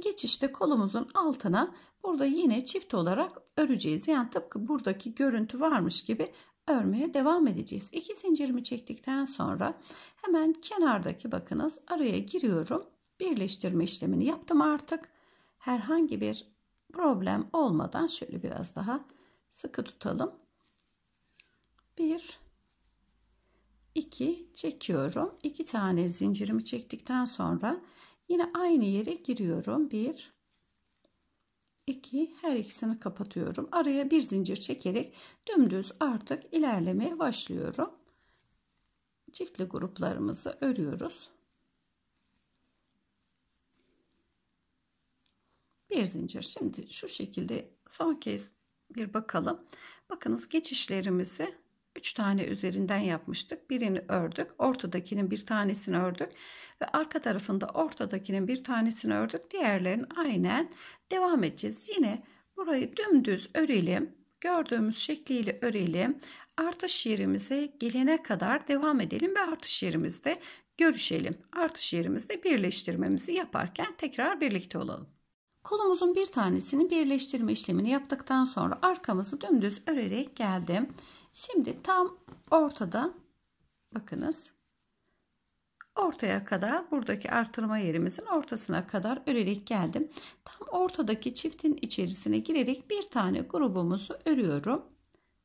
Geçişte kolumuzun altına burada yine çift olarak öreceğiz. Yani tıpkı buradaki görüntü varmış gibi örmeye devam edeceğiz. İki zincirimi çektikten sonra hemen kenardaki bakınız araya giriyorum. Birleştirme işlemini yaptım artık. Herhangi bir problem olmadan şöyle biraz daha sıkı tutalım. Bir, iki çekiyorum. İki tane zincirimi çektikten sonra yine aynı yere giriyorum. Bir, 2 her ikisini kapatıyorum. Araya bir zincir çekerek dümdüz artık ilerlemeye başlıyorum. Çiftli gruplarımızı örüyoruz. Bir zincir. Şimdi şu şekilde son kez bir bakalım. Bakınız geçişlerimizi 3 tane üzerinden yapmıştık. Birini ördük. Ortadakinin bir tanesini ördük. Ve arka tarafında ortadakinin bir tanesini ördük. Diğerlerini aynen devam edeceğiz. Yine burayı dümdüz örelim. Gördüğümüz şekliyle örelim. Artış yerimize gelene kadar devam edelim ve artış yerimizde görüşelim. Artış yerimizde birleştirmemizi yaparken tekrar birlikte olalım. Kolumuzun bir tanesini birleştirme işlemini yaptıktan sonra arkamızı dümdüz örerek geldim. Şimdi tam ortada bakınız ortaya kadar buradaki artırma yerimizin ortasına kadar örerek geldim. Tam ortadaki çiftin içerisine girerek bir tane grubumuzu örüyorum.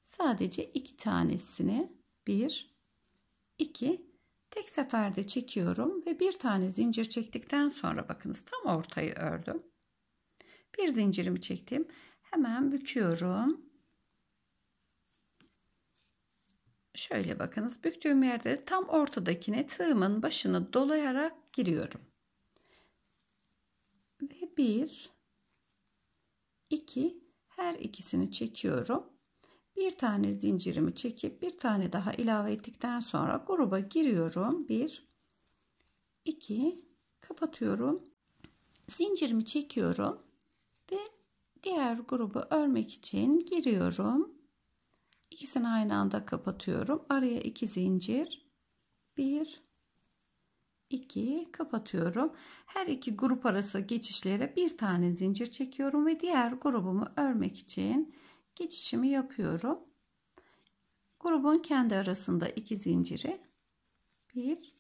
Sadece iki tanesini bir iki tek seferde çekiyorum ve bir tane zincir çektikten sonra bakınız tam ortayı ördüm. Bir zincirimi çektim. Hemen büküyorum Şöyle bakınız büktüğüm yerde tam ortadakine tığımın başını dolayarak giriyorum. Ve bir, iki, her ikisini çekiyorum. Bir tane zincirimi çekip bir tane daha ilave ettikten sonra gruba giriyorum. Bir, iki, kapatıyorum. Zincirimi çekiyorum ve diğer grubu örmek için giriyorum İkisini aynı anda kapatıyorum. Araya iki zincir. Bir, iki kapatıyorum. Her iki grup arası geçişlere bir tane zincir çekiyorum ve diğer grubumu örmek için geçişimi yapıyorum. Grubun kendi arasında iki zinciri. Bir,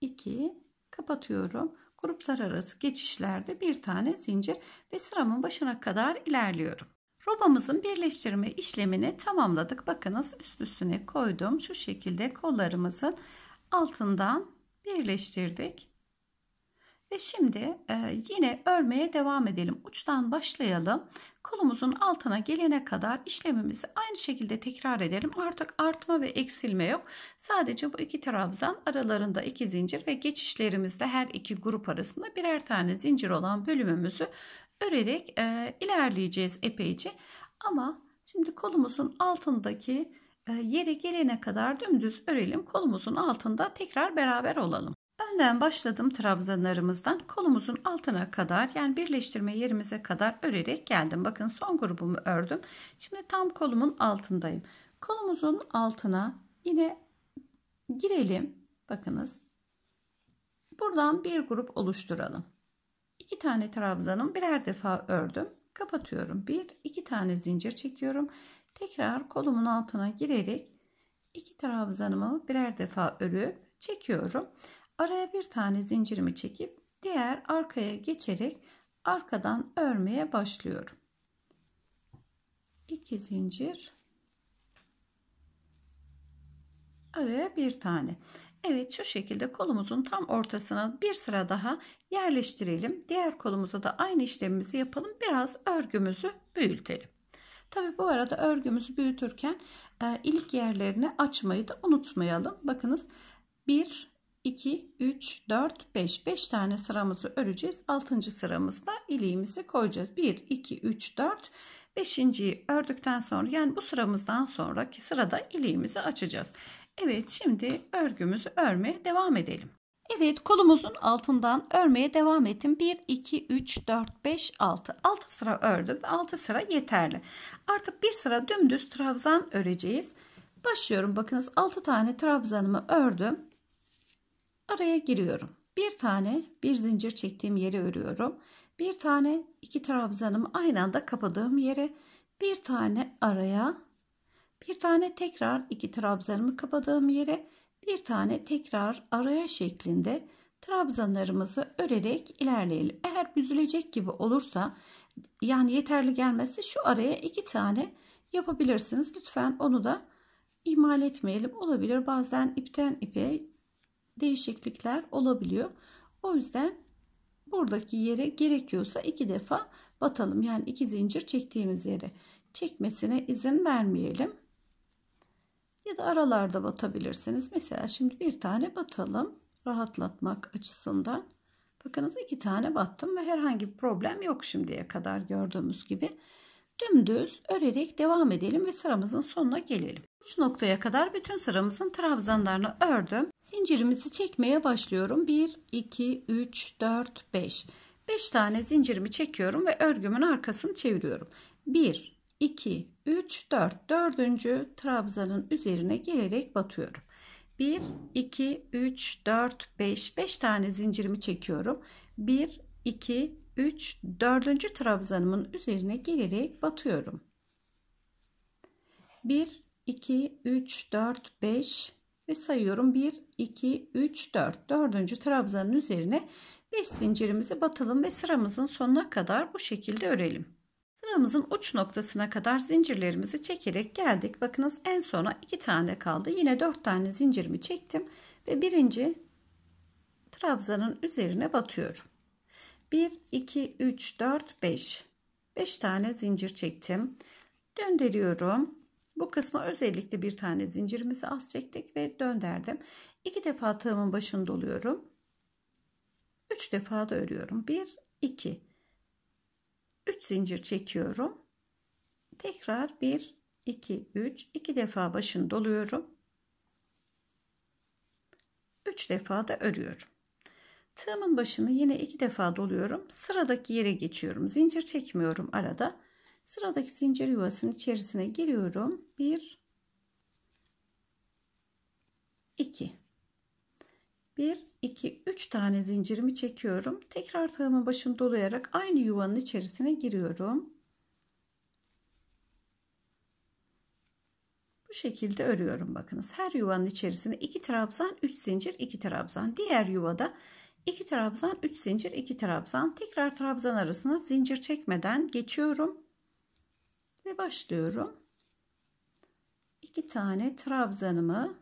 iki kapatıyorum. Gruplar arası geçişlerde bir tane zincir ve sıramın başına kadar ilerliyorum. Robamızın birleştirme işlemini tamamladık. Bakınız üst üstüne koydum. Şu şekilde kollarımızın altından birleştirdik. Ve şimdi e, yine örmeye devam edelim. Uçtan başlayalım. Kolumuzun altına gelene kadar işlemimizi aynı şekilde tekrar edelim. Artık artma ve eksilme yok. Sadece bu iki trabzan aralarında iki zincir ve geçişlerimizde her iki grup arasında birer tane zincir olan bölümümüzü örerek e, ilerleyeceğiz epeyce. Ama şimdi kolumuzun altındaki e, yere gelene kadar dümdüz örelim. Kolumuzun altında tekrar beraber olalım. Önden başladım trabzanlarımızdan kolumuzun altına kadar yani birleştirme yerimize kadar örerek geldim. Bakın son grubumu ördüm. Şimdi tam kolumun altındayım. Kolumuzun altına yine girelim. Bakınız. Buradan bir grup oluşturalım. 2 tane trabzanım birer defa ördüm. Kapatıyorum. 1 2 tane zincir çekiyorum. Tekrar kolumun altına girerek 2 trabzanımı birer defa örüp çekiyorum. Araya bir tane zincirimi çekip diğer arkaya geçerek arkadan örmeye başlıyorum. 2 zincir araya bir tane. Evet şu şekilde kolumuzun tam ortasına bir sıra daha yerleştirelim. Diğer kolumuza da aynı işlemimizi yapalım. Biraz örgümüzü büyütelim. Tabi bu arada örgümüzü büyütürken e, ilik yerlerini açmayı da unutmayalım. Bakınız 1, 2, 3, 4, 5. 5 tane sıramızı öreceğiz. 6. sıramızda iliğimizi koyacağız. 1, 2, 3, 4. 5.yi ördükten sonra yani bu sıramızdan sonraki sırada iliğimizi açacağız. Evet şimdi örgümüzü örmeye devam edelim. Evet kolumuzun altından örmeye devam ettim. 1, 2, 3, 4, 5, 6. 6 sıra ördüm. 6 sıra yeterli. Artık bir sıra dümdüz trabzan öreceğiz. Başlıyorum. Bakınız 6 tane trabzanımı ördüm. Araya giriyorum. Bir tane bir zincir çektiğim yeri örüyorum. Bir tane iki trabzanımı aynı anda kapadığım yere bir tane araya bir tane tekrar iki trabzanımı kapadığım yere bir tane tekrar araya şeklinde trabzanlarımızı örerek ilerleyelim. Eğer büzülecek gibi olursa yani yeterli gelmezse şu araya iki tane yapabilirsiniz. Lütfen onu da ihmal etmeyelim. Olabilir bazen ipten ipe değişiklikler olabiliyor. O yüzden buradaki yere gerekiyorsa iki defa batalım. Yani iki zincir çektiğimiz yere çekmesine izin vermeyelim ya da aralarda batabilirsiniz. Mesela şimdi bir tane batalım rahatlatmak açısından. Bakınız iki tane battım ve herhangi bir problem yok şimdiye kadar gördüğümüz gibi. Dümdüz örerek devam edelim ve sıramızın sonuna gelelim. Uç noktaya kadar bütün sıramızın trabzanlarını ördüm. Zincirimizi çekmeye başlıyorum. 1, 2, 3, 4, 5. 5 tane zincirimi çekiyorum ve örgümün arkasını çeviriyorum. 1, 2, 3, 4. Dördüncü trabzanın üzerine gelerek batıyorum. 1, 2, 3, 4, 5. 5 tane zincirimi çekiyorum. 1, 2, 3, 4. trabzanımın üzerine gelerek batıyorum. 1, 2, 3, 4, 5 ve sayıyorum. 1, 2, 3, 4. 4. trabzanın üzerine 5 zincirimizi batalım ve sıramızın sonuna kadar bu şekilde örelim. Sıramızın uç noktasına kadar zincirlerimizi çekerek geldik. Bakınız en sona iki tane kaldı. Yine dört tane zincirimi çektim ve birinci trabzanın üzerine batıyorum. 1, 2, 3, 4, 5. 5 tane zincir çektim. Döndürüyorum. Bu kısma özellikle bir tane zincirimizi az çektik ve döndürdüm. İki defa tığımın başını doluyorum. Üç defa da örüyorum. 1, 2, 3 zincir çekiyorum. Tekrar 1 2 3 2 defa başını doluyorum. 3 defa da örüyorum. Tığımın başını yine 2 defa doluyorum. Sıradaki yere geçiyorum. Zincir çekmiyorum arada. Sıradaki zincir yuvasının içerisine giriyorum. 1 2 1, 2, 3 tane zincirimi çekiyorum. Tekrar tığımın başını dolayarak aynı yuvanın içerisine giriyorum. Bu şekilde örüyorum bakınız. Her yuvanın içerisine 2 trabzan, 3 zincir, 2 trabzan. Diğer yuvada 2 trabzan, 3 zincir, 2 trabzan. Tekrar trabzan arasına zincir çekmeden geçiyorum. Ve başlıyorum. 2 tane trabzanımı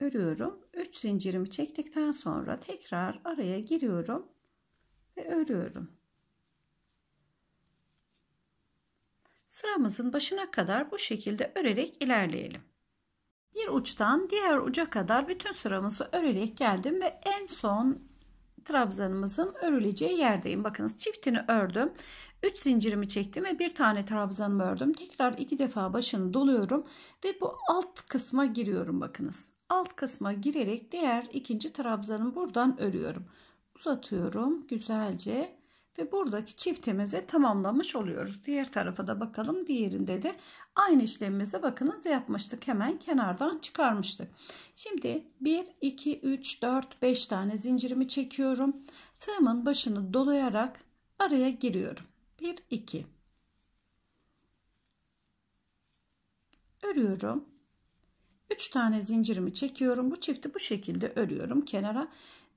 örüyorum 3 zincirimi çektikten sonra tekrar araya giriyorum ve örüyorum. Sıramızın başına kadar bu şekilde örerek ilerleyelim. Bir uçtan diğer uca kadar bütün sıramızı örerek geldim ve en son trabzanımızın örüleceği yerdeyim. Bakınız çiftini ördüm. 3 zincirimi çektim ve bir tane trabzanımı ördüm. Tekrar iki defa başını doluyorum ve bu alt kısma giriyorum bakınız alt kısma girerek diğer ikinci trabzanı buradan örüyorum. Uzatıyorum güzelce ve buradaki çiftimizi tamamlamış oluyoruz. Diğer tarafa da bakalım. Diğerinde de aynı işlemimizi bakınız yapmıştık. Hemen kenardan çıkarmıştık. Şimdi 1, 2, 3, 4, 5 tane zincirimi çekiyorum. Tığımın başını dolayarak araya giriyorum. 1, 2. Örüyorum. 3 tane zincirimi çekiyorum. Bu çifti bu şekilde örüyorum kenara.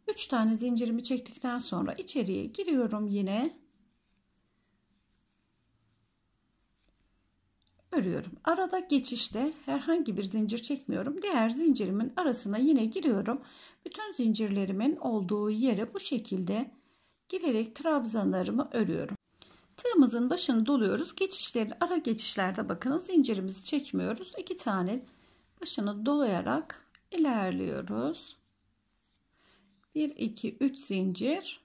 3 tane zincirimi çektikten sonra içeriye giriyorum yine. örüyorum. Arada geçişte herhangi bir zincir çekmiyorum. Diğer zincirimin arasına yine giriyorum. Bütün zincirlerimin olduğu yere bu şekilde girerek trabzanlarımı örüyorum. Tığımızın başını doluyoruz. Geçişlerin ara geçişlerde bakın zincirimizi çekmiyoruz. 2 tane başını dolayarak ilerliyoruz. 1 2 3 zincir.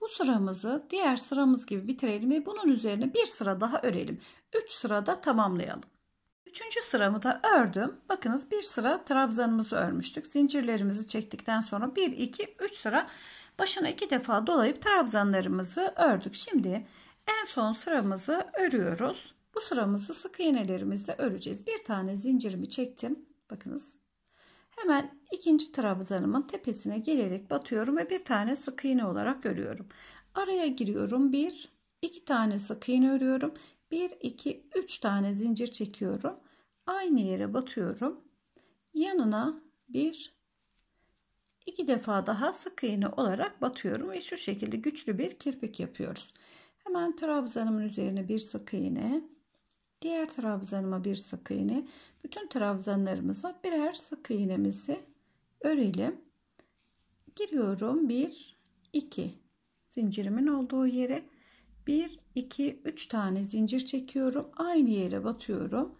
Bu sıramızı diğer sıramız gibi bitirelim ve bunun üzerine bir sıra daha örelim. 3 sırada tamamlayalım. Üçüncü sıramı da ördüm. Bakınız bir sıra trabzanımızı örmüştük. Zincirlerimizi çektikten sonra 1, 2, 3 sıra başına iki defa dolayıp trabzanlarımızı ördük. Şimdi en son sıramızı örüyoruz. Bu sıramızı sık iğnelerimizle öreceğiz. Bir tane zincirimi çektim. Bakınız. Hemen ikinci trabzanımın tepesine gelerek batıyorum ve bir tane sık iğne olarak örüyorum. Araya giriyorum. Bir, iki tane sık iğne örüyorum. Bir, iki, üç tane zincir çekiyorum. Aynı yere batıyorum. Yanına bir, iki defa daha sık iğne olarak batıyorum ve şu şekilde güçlü bir kirpik yapıyoruz. Hemen trabzanımın üzerine bir sık iğne Diğer trabzanıma bir sık iğne. Bütün trabzanlarımıza birer sık iğnemizi örelim. Giriyorum 1 2 zincirimin olduğu yere 1 2 3 tane zincir çekiyorum. Aynı yere batıyorum.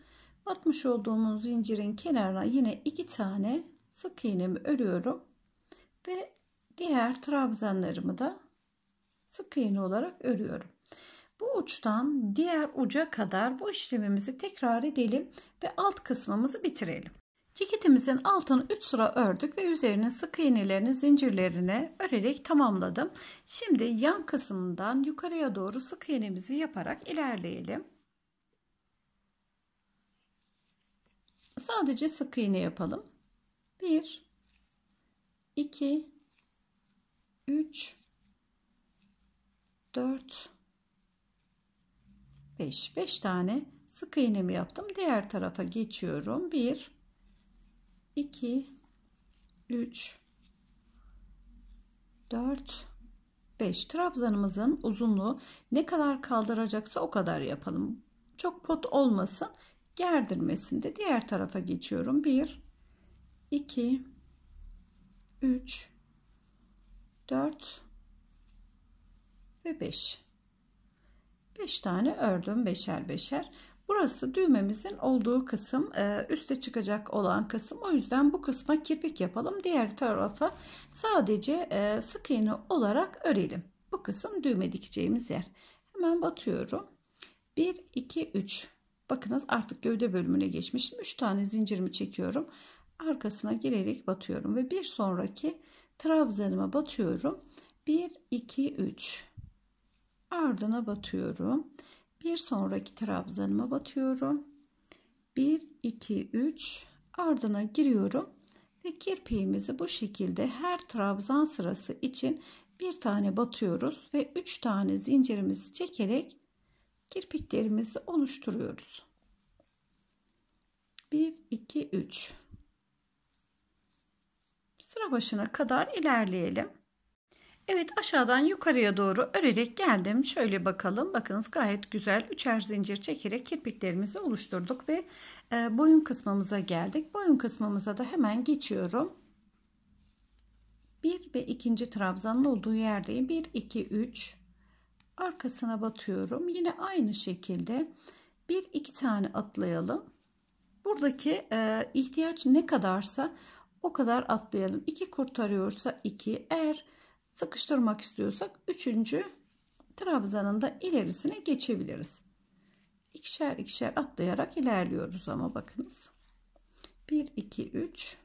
Batmış olduğumuz zincirin kenarına yine 2 tane sık iğnemi örüyorum ve diğer trabzanlarımı da sık iğne olarak örüyorum. Bu uçtan diğer uca kadar bu işlemimizi tekrar edelim ve alt kısmımızı bitirelim. Ceketimizin altını 3 sıra ördük ve üzerine sık iğnelerini zincirlerine örerek tamamladım. Şimdi yan kısmından yukarıya doğru sık iğnemizi yaparak ilerleyelim. Sadece sık iğne yapalım. 1 2 3 4 5. 5 tane sık iğnemi yaptım. Diğer tarafa geçiyorum. 1 2 3 4 5. Trabzanımızın uzunluğu ne kadar kaldıracaksa o kadar yapalım. Çok pot olmasın. Gerdirmesin de diğer tarafa geçiyorum. 1 2 3 4 ve 5 5 tane ördüm beşer beşer. Burası düğmemizin olduğu kısım e, üste çıkacak olan kısım o yüzden bu kısma kirpik yapalım diğer tarafa sadece e, sık iğne olarak örelim. Bu kısım düğme dikeceğimiz yer. Hemen batıyorum. 1 2 3 bakınız artık gövde bölümüne geçmişim 3 tane zincirimi çekiyorum arkasına girerek batıyorum ve bir sonraki trabzanıma batıyorum 1 2 3 ardına batıyorum. Bir sonraki trabzanıma batıyorum. 1 2 3 ardına giriyorum ve kirpiğimizi bu şekilde her trabzan sırası için bir tane batıyoruz ve 3 tane zincirimizi çekerek kirpiklerimizi oluşturuyoruz. 1 2 3 Sıra başına kadar ilerleyelim. Evet aşağıdan yukarıya doğru örerek geldim. Şöyle bakalım. Bakınız gayet güzel. Üçer zincir çekerek kirpiklerimizi oluşturduk ve e, boyun kısmımıza geldik. Boyun kısmımıza da hemen geçiyorum. 1 ve 2. trabzanın olduğu yerdeyim. 1, 2, 3. Arkasına batıyorum. Yine aynı şekilde bir iki tane atlayalım. Buradaki e, ihtiyaç ne kadarsa o kadar atlayalım. 2 kurtarıyorsa 2. Eğer sıkıştırmak istiyorsak üçüncü trabzanın da ilerisine geçebiliriz. İkişer ikişer atlayarak ilerliyoruz ama bakınız. 1 2 3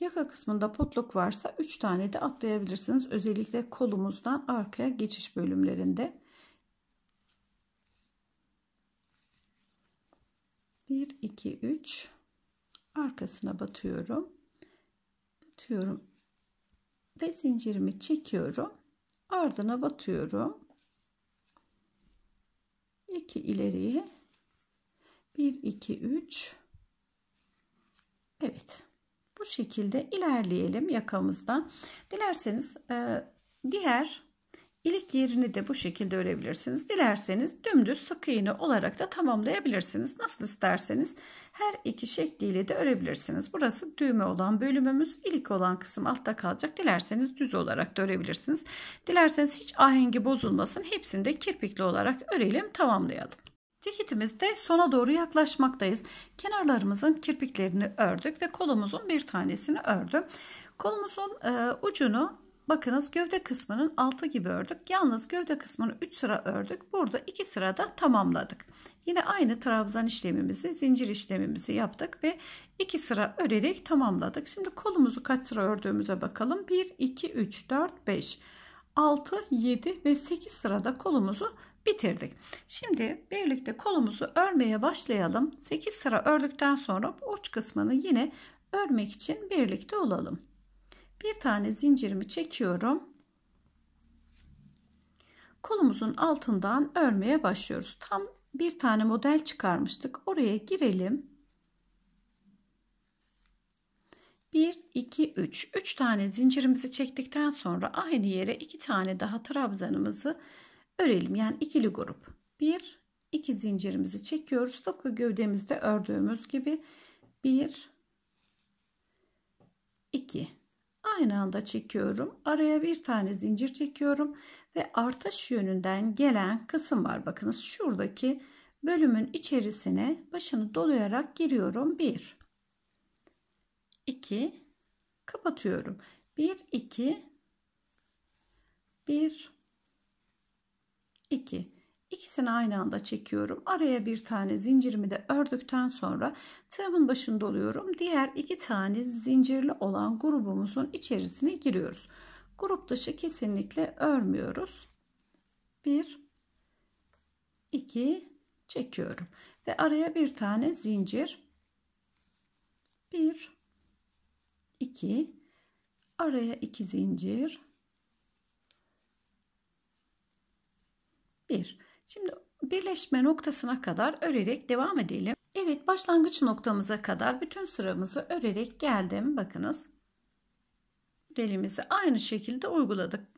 Yaka kısmında potluk varsa 3 tane de atlayabilirsiniz. Özellikle kolumuzdan arkaya geçiş bölümlerinde. 1 2 3 arkasına batıyorum. Batıyorum ve zincirimi çekiyorum. Ardına batıyorum. 2 ileriye 1 2 3 Evet bu şekilde ilerleyelim yakamızda dilerseniz e, diğer İlik yerini de bu şekilde örebilirsiniz. Dilerseniz dümdüz sık iğne olarak da tamamlayabilirsiniz. Nasıl isterseniz her iki şekliyle de örebilirsiniz. Burası düğme olan bölümümüz. ilik olan kısım altta kalacak. Dilerseniz düz olarak da örebilirsiniz. Dilerseniz hiç ahengi bozulmasın. Hepsini de kirpikli olarak örelim tamamlayalım. Ceketimizde sona doğru yaklaşmaktayız. Kenarlarımızın kirpiklerini ördük ve kolumuzun bir tanesini ördüm. Kolumuzun e, ucunu Bakınız gövde kısmının altı gibi ördük. Yalnız gövde kısmını 3 sıra ördük. Burada 2 da tamamladık. Yine aynı trabzan işlemimizi, zincir işlemimizi yaptık ve 2 sıra örerek tamamladık. Şimdi kolumuzu kaç sıra ördüğümüze bakalım. 1, 2, 3, 4, 5, 6, 7 ve 8 sırada kolumuzu bitirdik. Şimdi birlikte kolumuzu örmeye başlayalım. 8 sıra ördükten sonra bu uç kısmını yine örmek için birlikte olalım. Bir tane zincirimi çekiyorum. Kolumuzun altından örmeye başlıyoruz. Tam bir tane model çıkarmıştık. Oraya girelim. 1, 2, 3. 3 tane zincirimizi çektikten sonra aynı yere 2 tane daha trabzanımızı örelim. Yani ikili grup. 1, 2 zincirimizi çekiyoruz. Tıpkı gövdemizde ördüğümüz gibi. 1, 2 aynı anda çekiyorum. Araya bir tane zincir çekiyorum ve artış yönünden gelen kısım var. Bakınız şuradaki bölümün içerisine başını dolayarak giriyorum. 1 2 kapatıyorum. 1 2 1 2 İkisini aynı anda çekiyorum. Araya bir tane zincirimi de ördükten sonra tığımın başını doluyorum. Diğer iki tane zincirli olan grubumuzun içerisine giriyoruz. Grup dışı kesinlikle örmüyoruz. 1 2 çekiyorum ve araya bir tane zincir 1 2 araya 2 zincir 1 Şimdi birleşme noktasına kadar örerek devam edelim. Evet başlangıç noktamıza kadar bütün sıramızı örerek geldim. Bakınız modelimizi aynı şekilde uyguladık.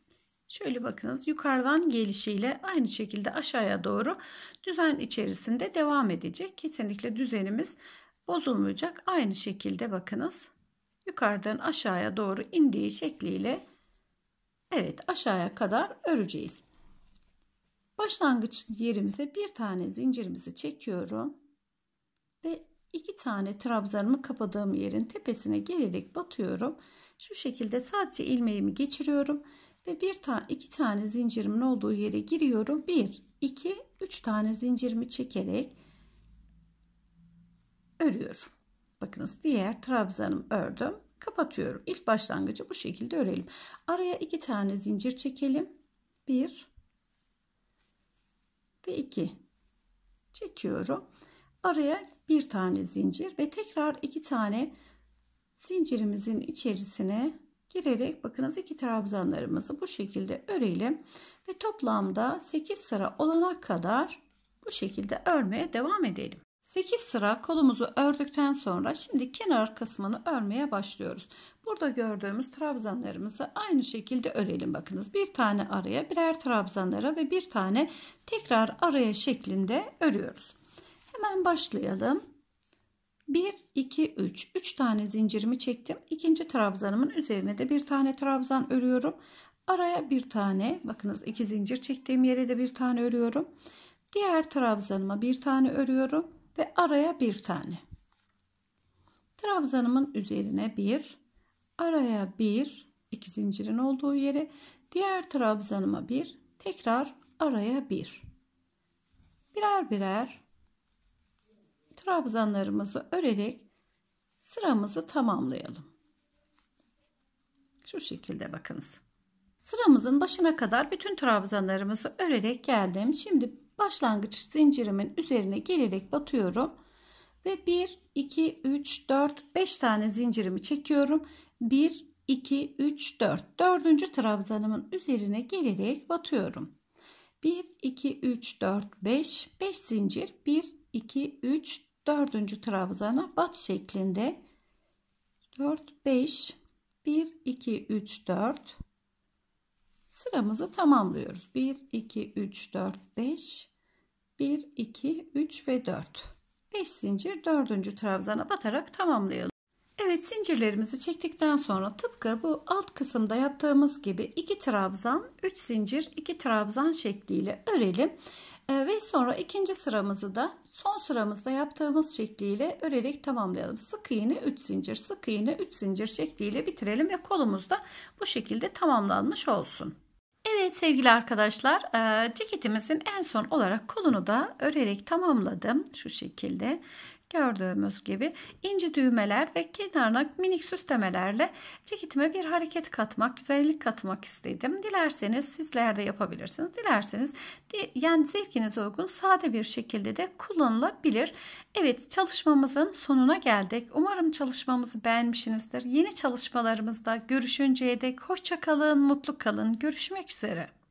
Şöyle bakınız yukarıdan gelişiyle aynı şekilde aşağıya doğru düzen içerisinde devam edecek. Kesinlikle düzenimiz bozulmayacak. Aynı şekilde bakınız yukarıdan aşağıya doğru indiği şekliyle evet aşağıya kadar öreceğiz. Başlangıç yerimize bir tane zincirimizi çekiyorum. Ve iki tane trabzanımı kapadığım yerin tepesine gelerek batıyorum. Şu şekilde sadece ilmeğimi geçiriyorum ve bir tane iki tane zincirimin olduğu yere giriyorum. 1 2 3 tane zincirimi çekerek örüyorum. Bakınız diğer trabzanımı ördüm. Kapatıyorum. İlk başlangıcı bu şekilde örelim. Araya iki tane zincir çekelim. 1 ve 2 çekiyorum. Araya bir tane zincir ve tekrar iki tane zincirimizin içerisine girerek bakınız iki trabzanlarımızı bu şekilde örelim ve toplamda 8 sıra olana kadar bu şekilde örmeye devam edelim. 8 sıra kolumuzu ördükten sonra şimdi kenar kısmını örmeye başlıyoruz. Burada gördüğümüz trabzanlarımızı aynı şekilde örelim. Bakınız bir tane araya birer trabzanlara ve bir tane tekrar araya şeklinde örüyoruz. Hemen başlayalım. 1, 2, 3. 3 tane zincirimi çektim. İkinci trabzanımın üzerine de bir tane trabzan örüyorum. Araya bir tane bakınız iki zincir çektiğim yere de bir tane örüyorum. Diğer trabzanıma bir tane örüyorum ve araya bir tane. Trabzanımın üzerine bir araya bir iki zincirin olduğu yere diğer trabzanıma bir tekrar araya bir birer birer trabzanlarımızı örerek sıramızı tamamlayalım. Şu şekilde bakınız. Sıramızın başına kadar bütün trabzanlarımızı örerek geldim. Şimdi başlangıç zincirimin üzerine gelerek batıyorum. Ve 1, 2, 3, 4, 5 tane zincirimi çekiyorum. 1, 2, 3, 4. Dördüncü trabzanımın üzerine gelerek batıyorum. 1, 2, 3, 4, 5. 5 zincir. 1, 2, 3, dördüncü trabzana bat şeklinde. 4, 5. 1, 2, 3, 4. Sıramızı tamamlıyoruz. 1, 2, 3, 4, 5. 1, 2, 3 ve 4. 5 zincir 4. trabzana batarak tamamlayalım. Evet zincirlerimizi çektikten sonra tıpkı bu alt kısımda yaptığımız gibi 2 trabzan 3 zincir 2 trabzan şekliyle örelim. Ee, ve sonra ikinci sıramızı da son sıramızda yaptığımız şekliyle örerek tamamlayalım. Sık iğne 3 zincir, sık iğne 3 zincir şekliyle bitirelim ve kolumuz da bu şekilde tamamlanmış olsun. Evet sevgili arkadaşlar e, ceketimizin en son olarak kolunu da örerek tamamladım şu şekilde. Gördüğümüz gibi ince düğmeler ve kenarına minik süslemelerle ceketime bir hareket katmak, güzellik katmak istedim. Dilerseniz sizler de yapabilirsiniz. Dilerseniz yani zevkinize uygun sade bir şekilde de kullanılabilir. Evet çalışmamızın sonuna geldik. Umarım çalışmamızı beğenmişsinizdir. Yeni çalışmalarımızda görüşünceye dek hoşça kalın, mutlu kalın. Görüşmek üzere.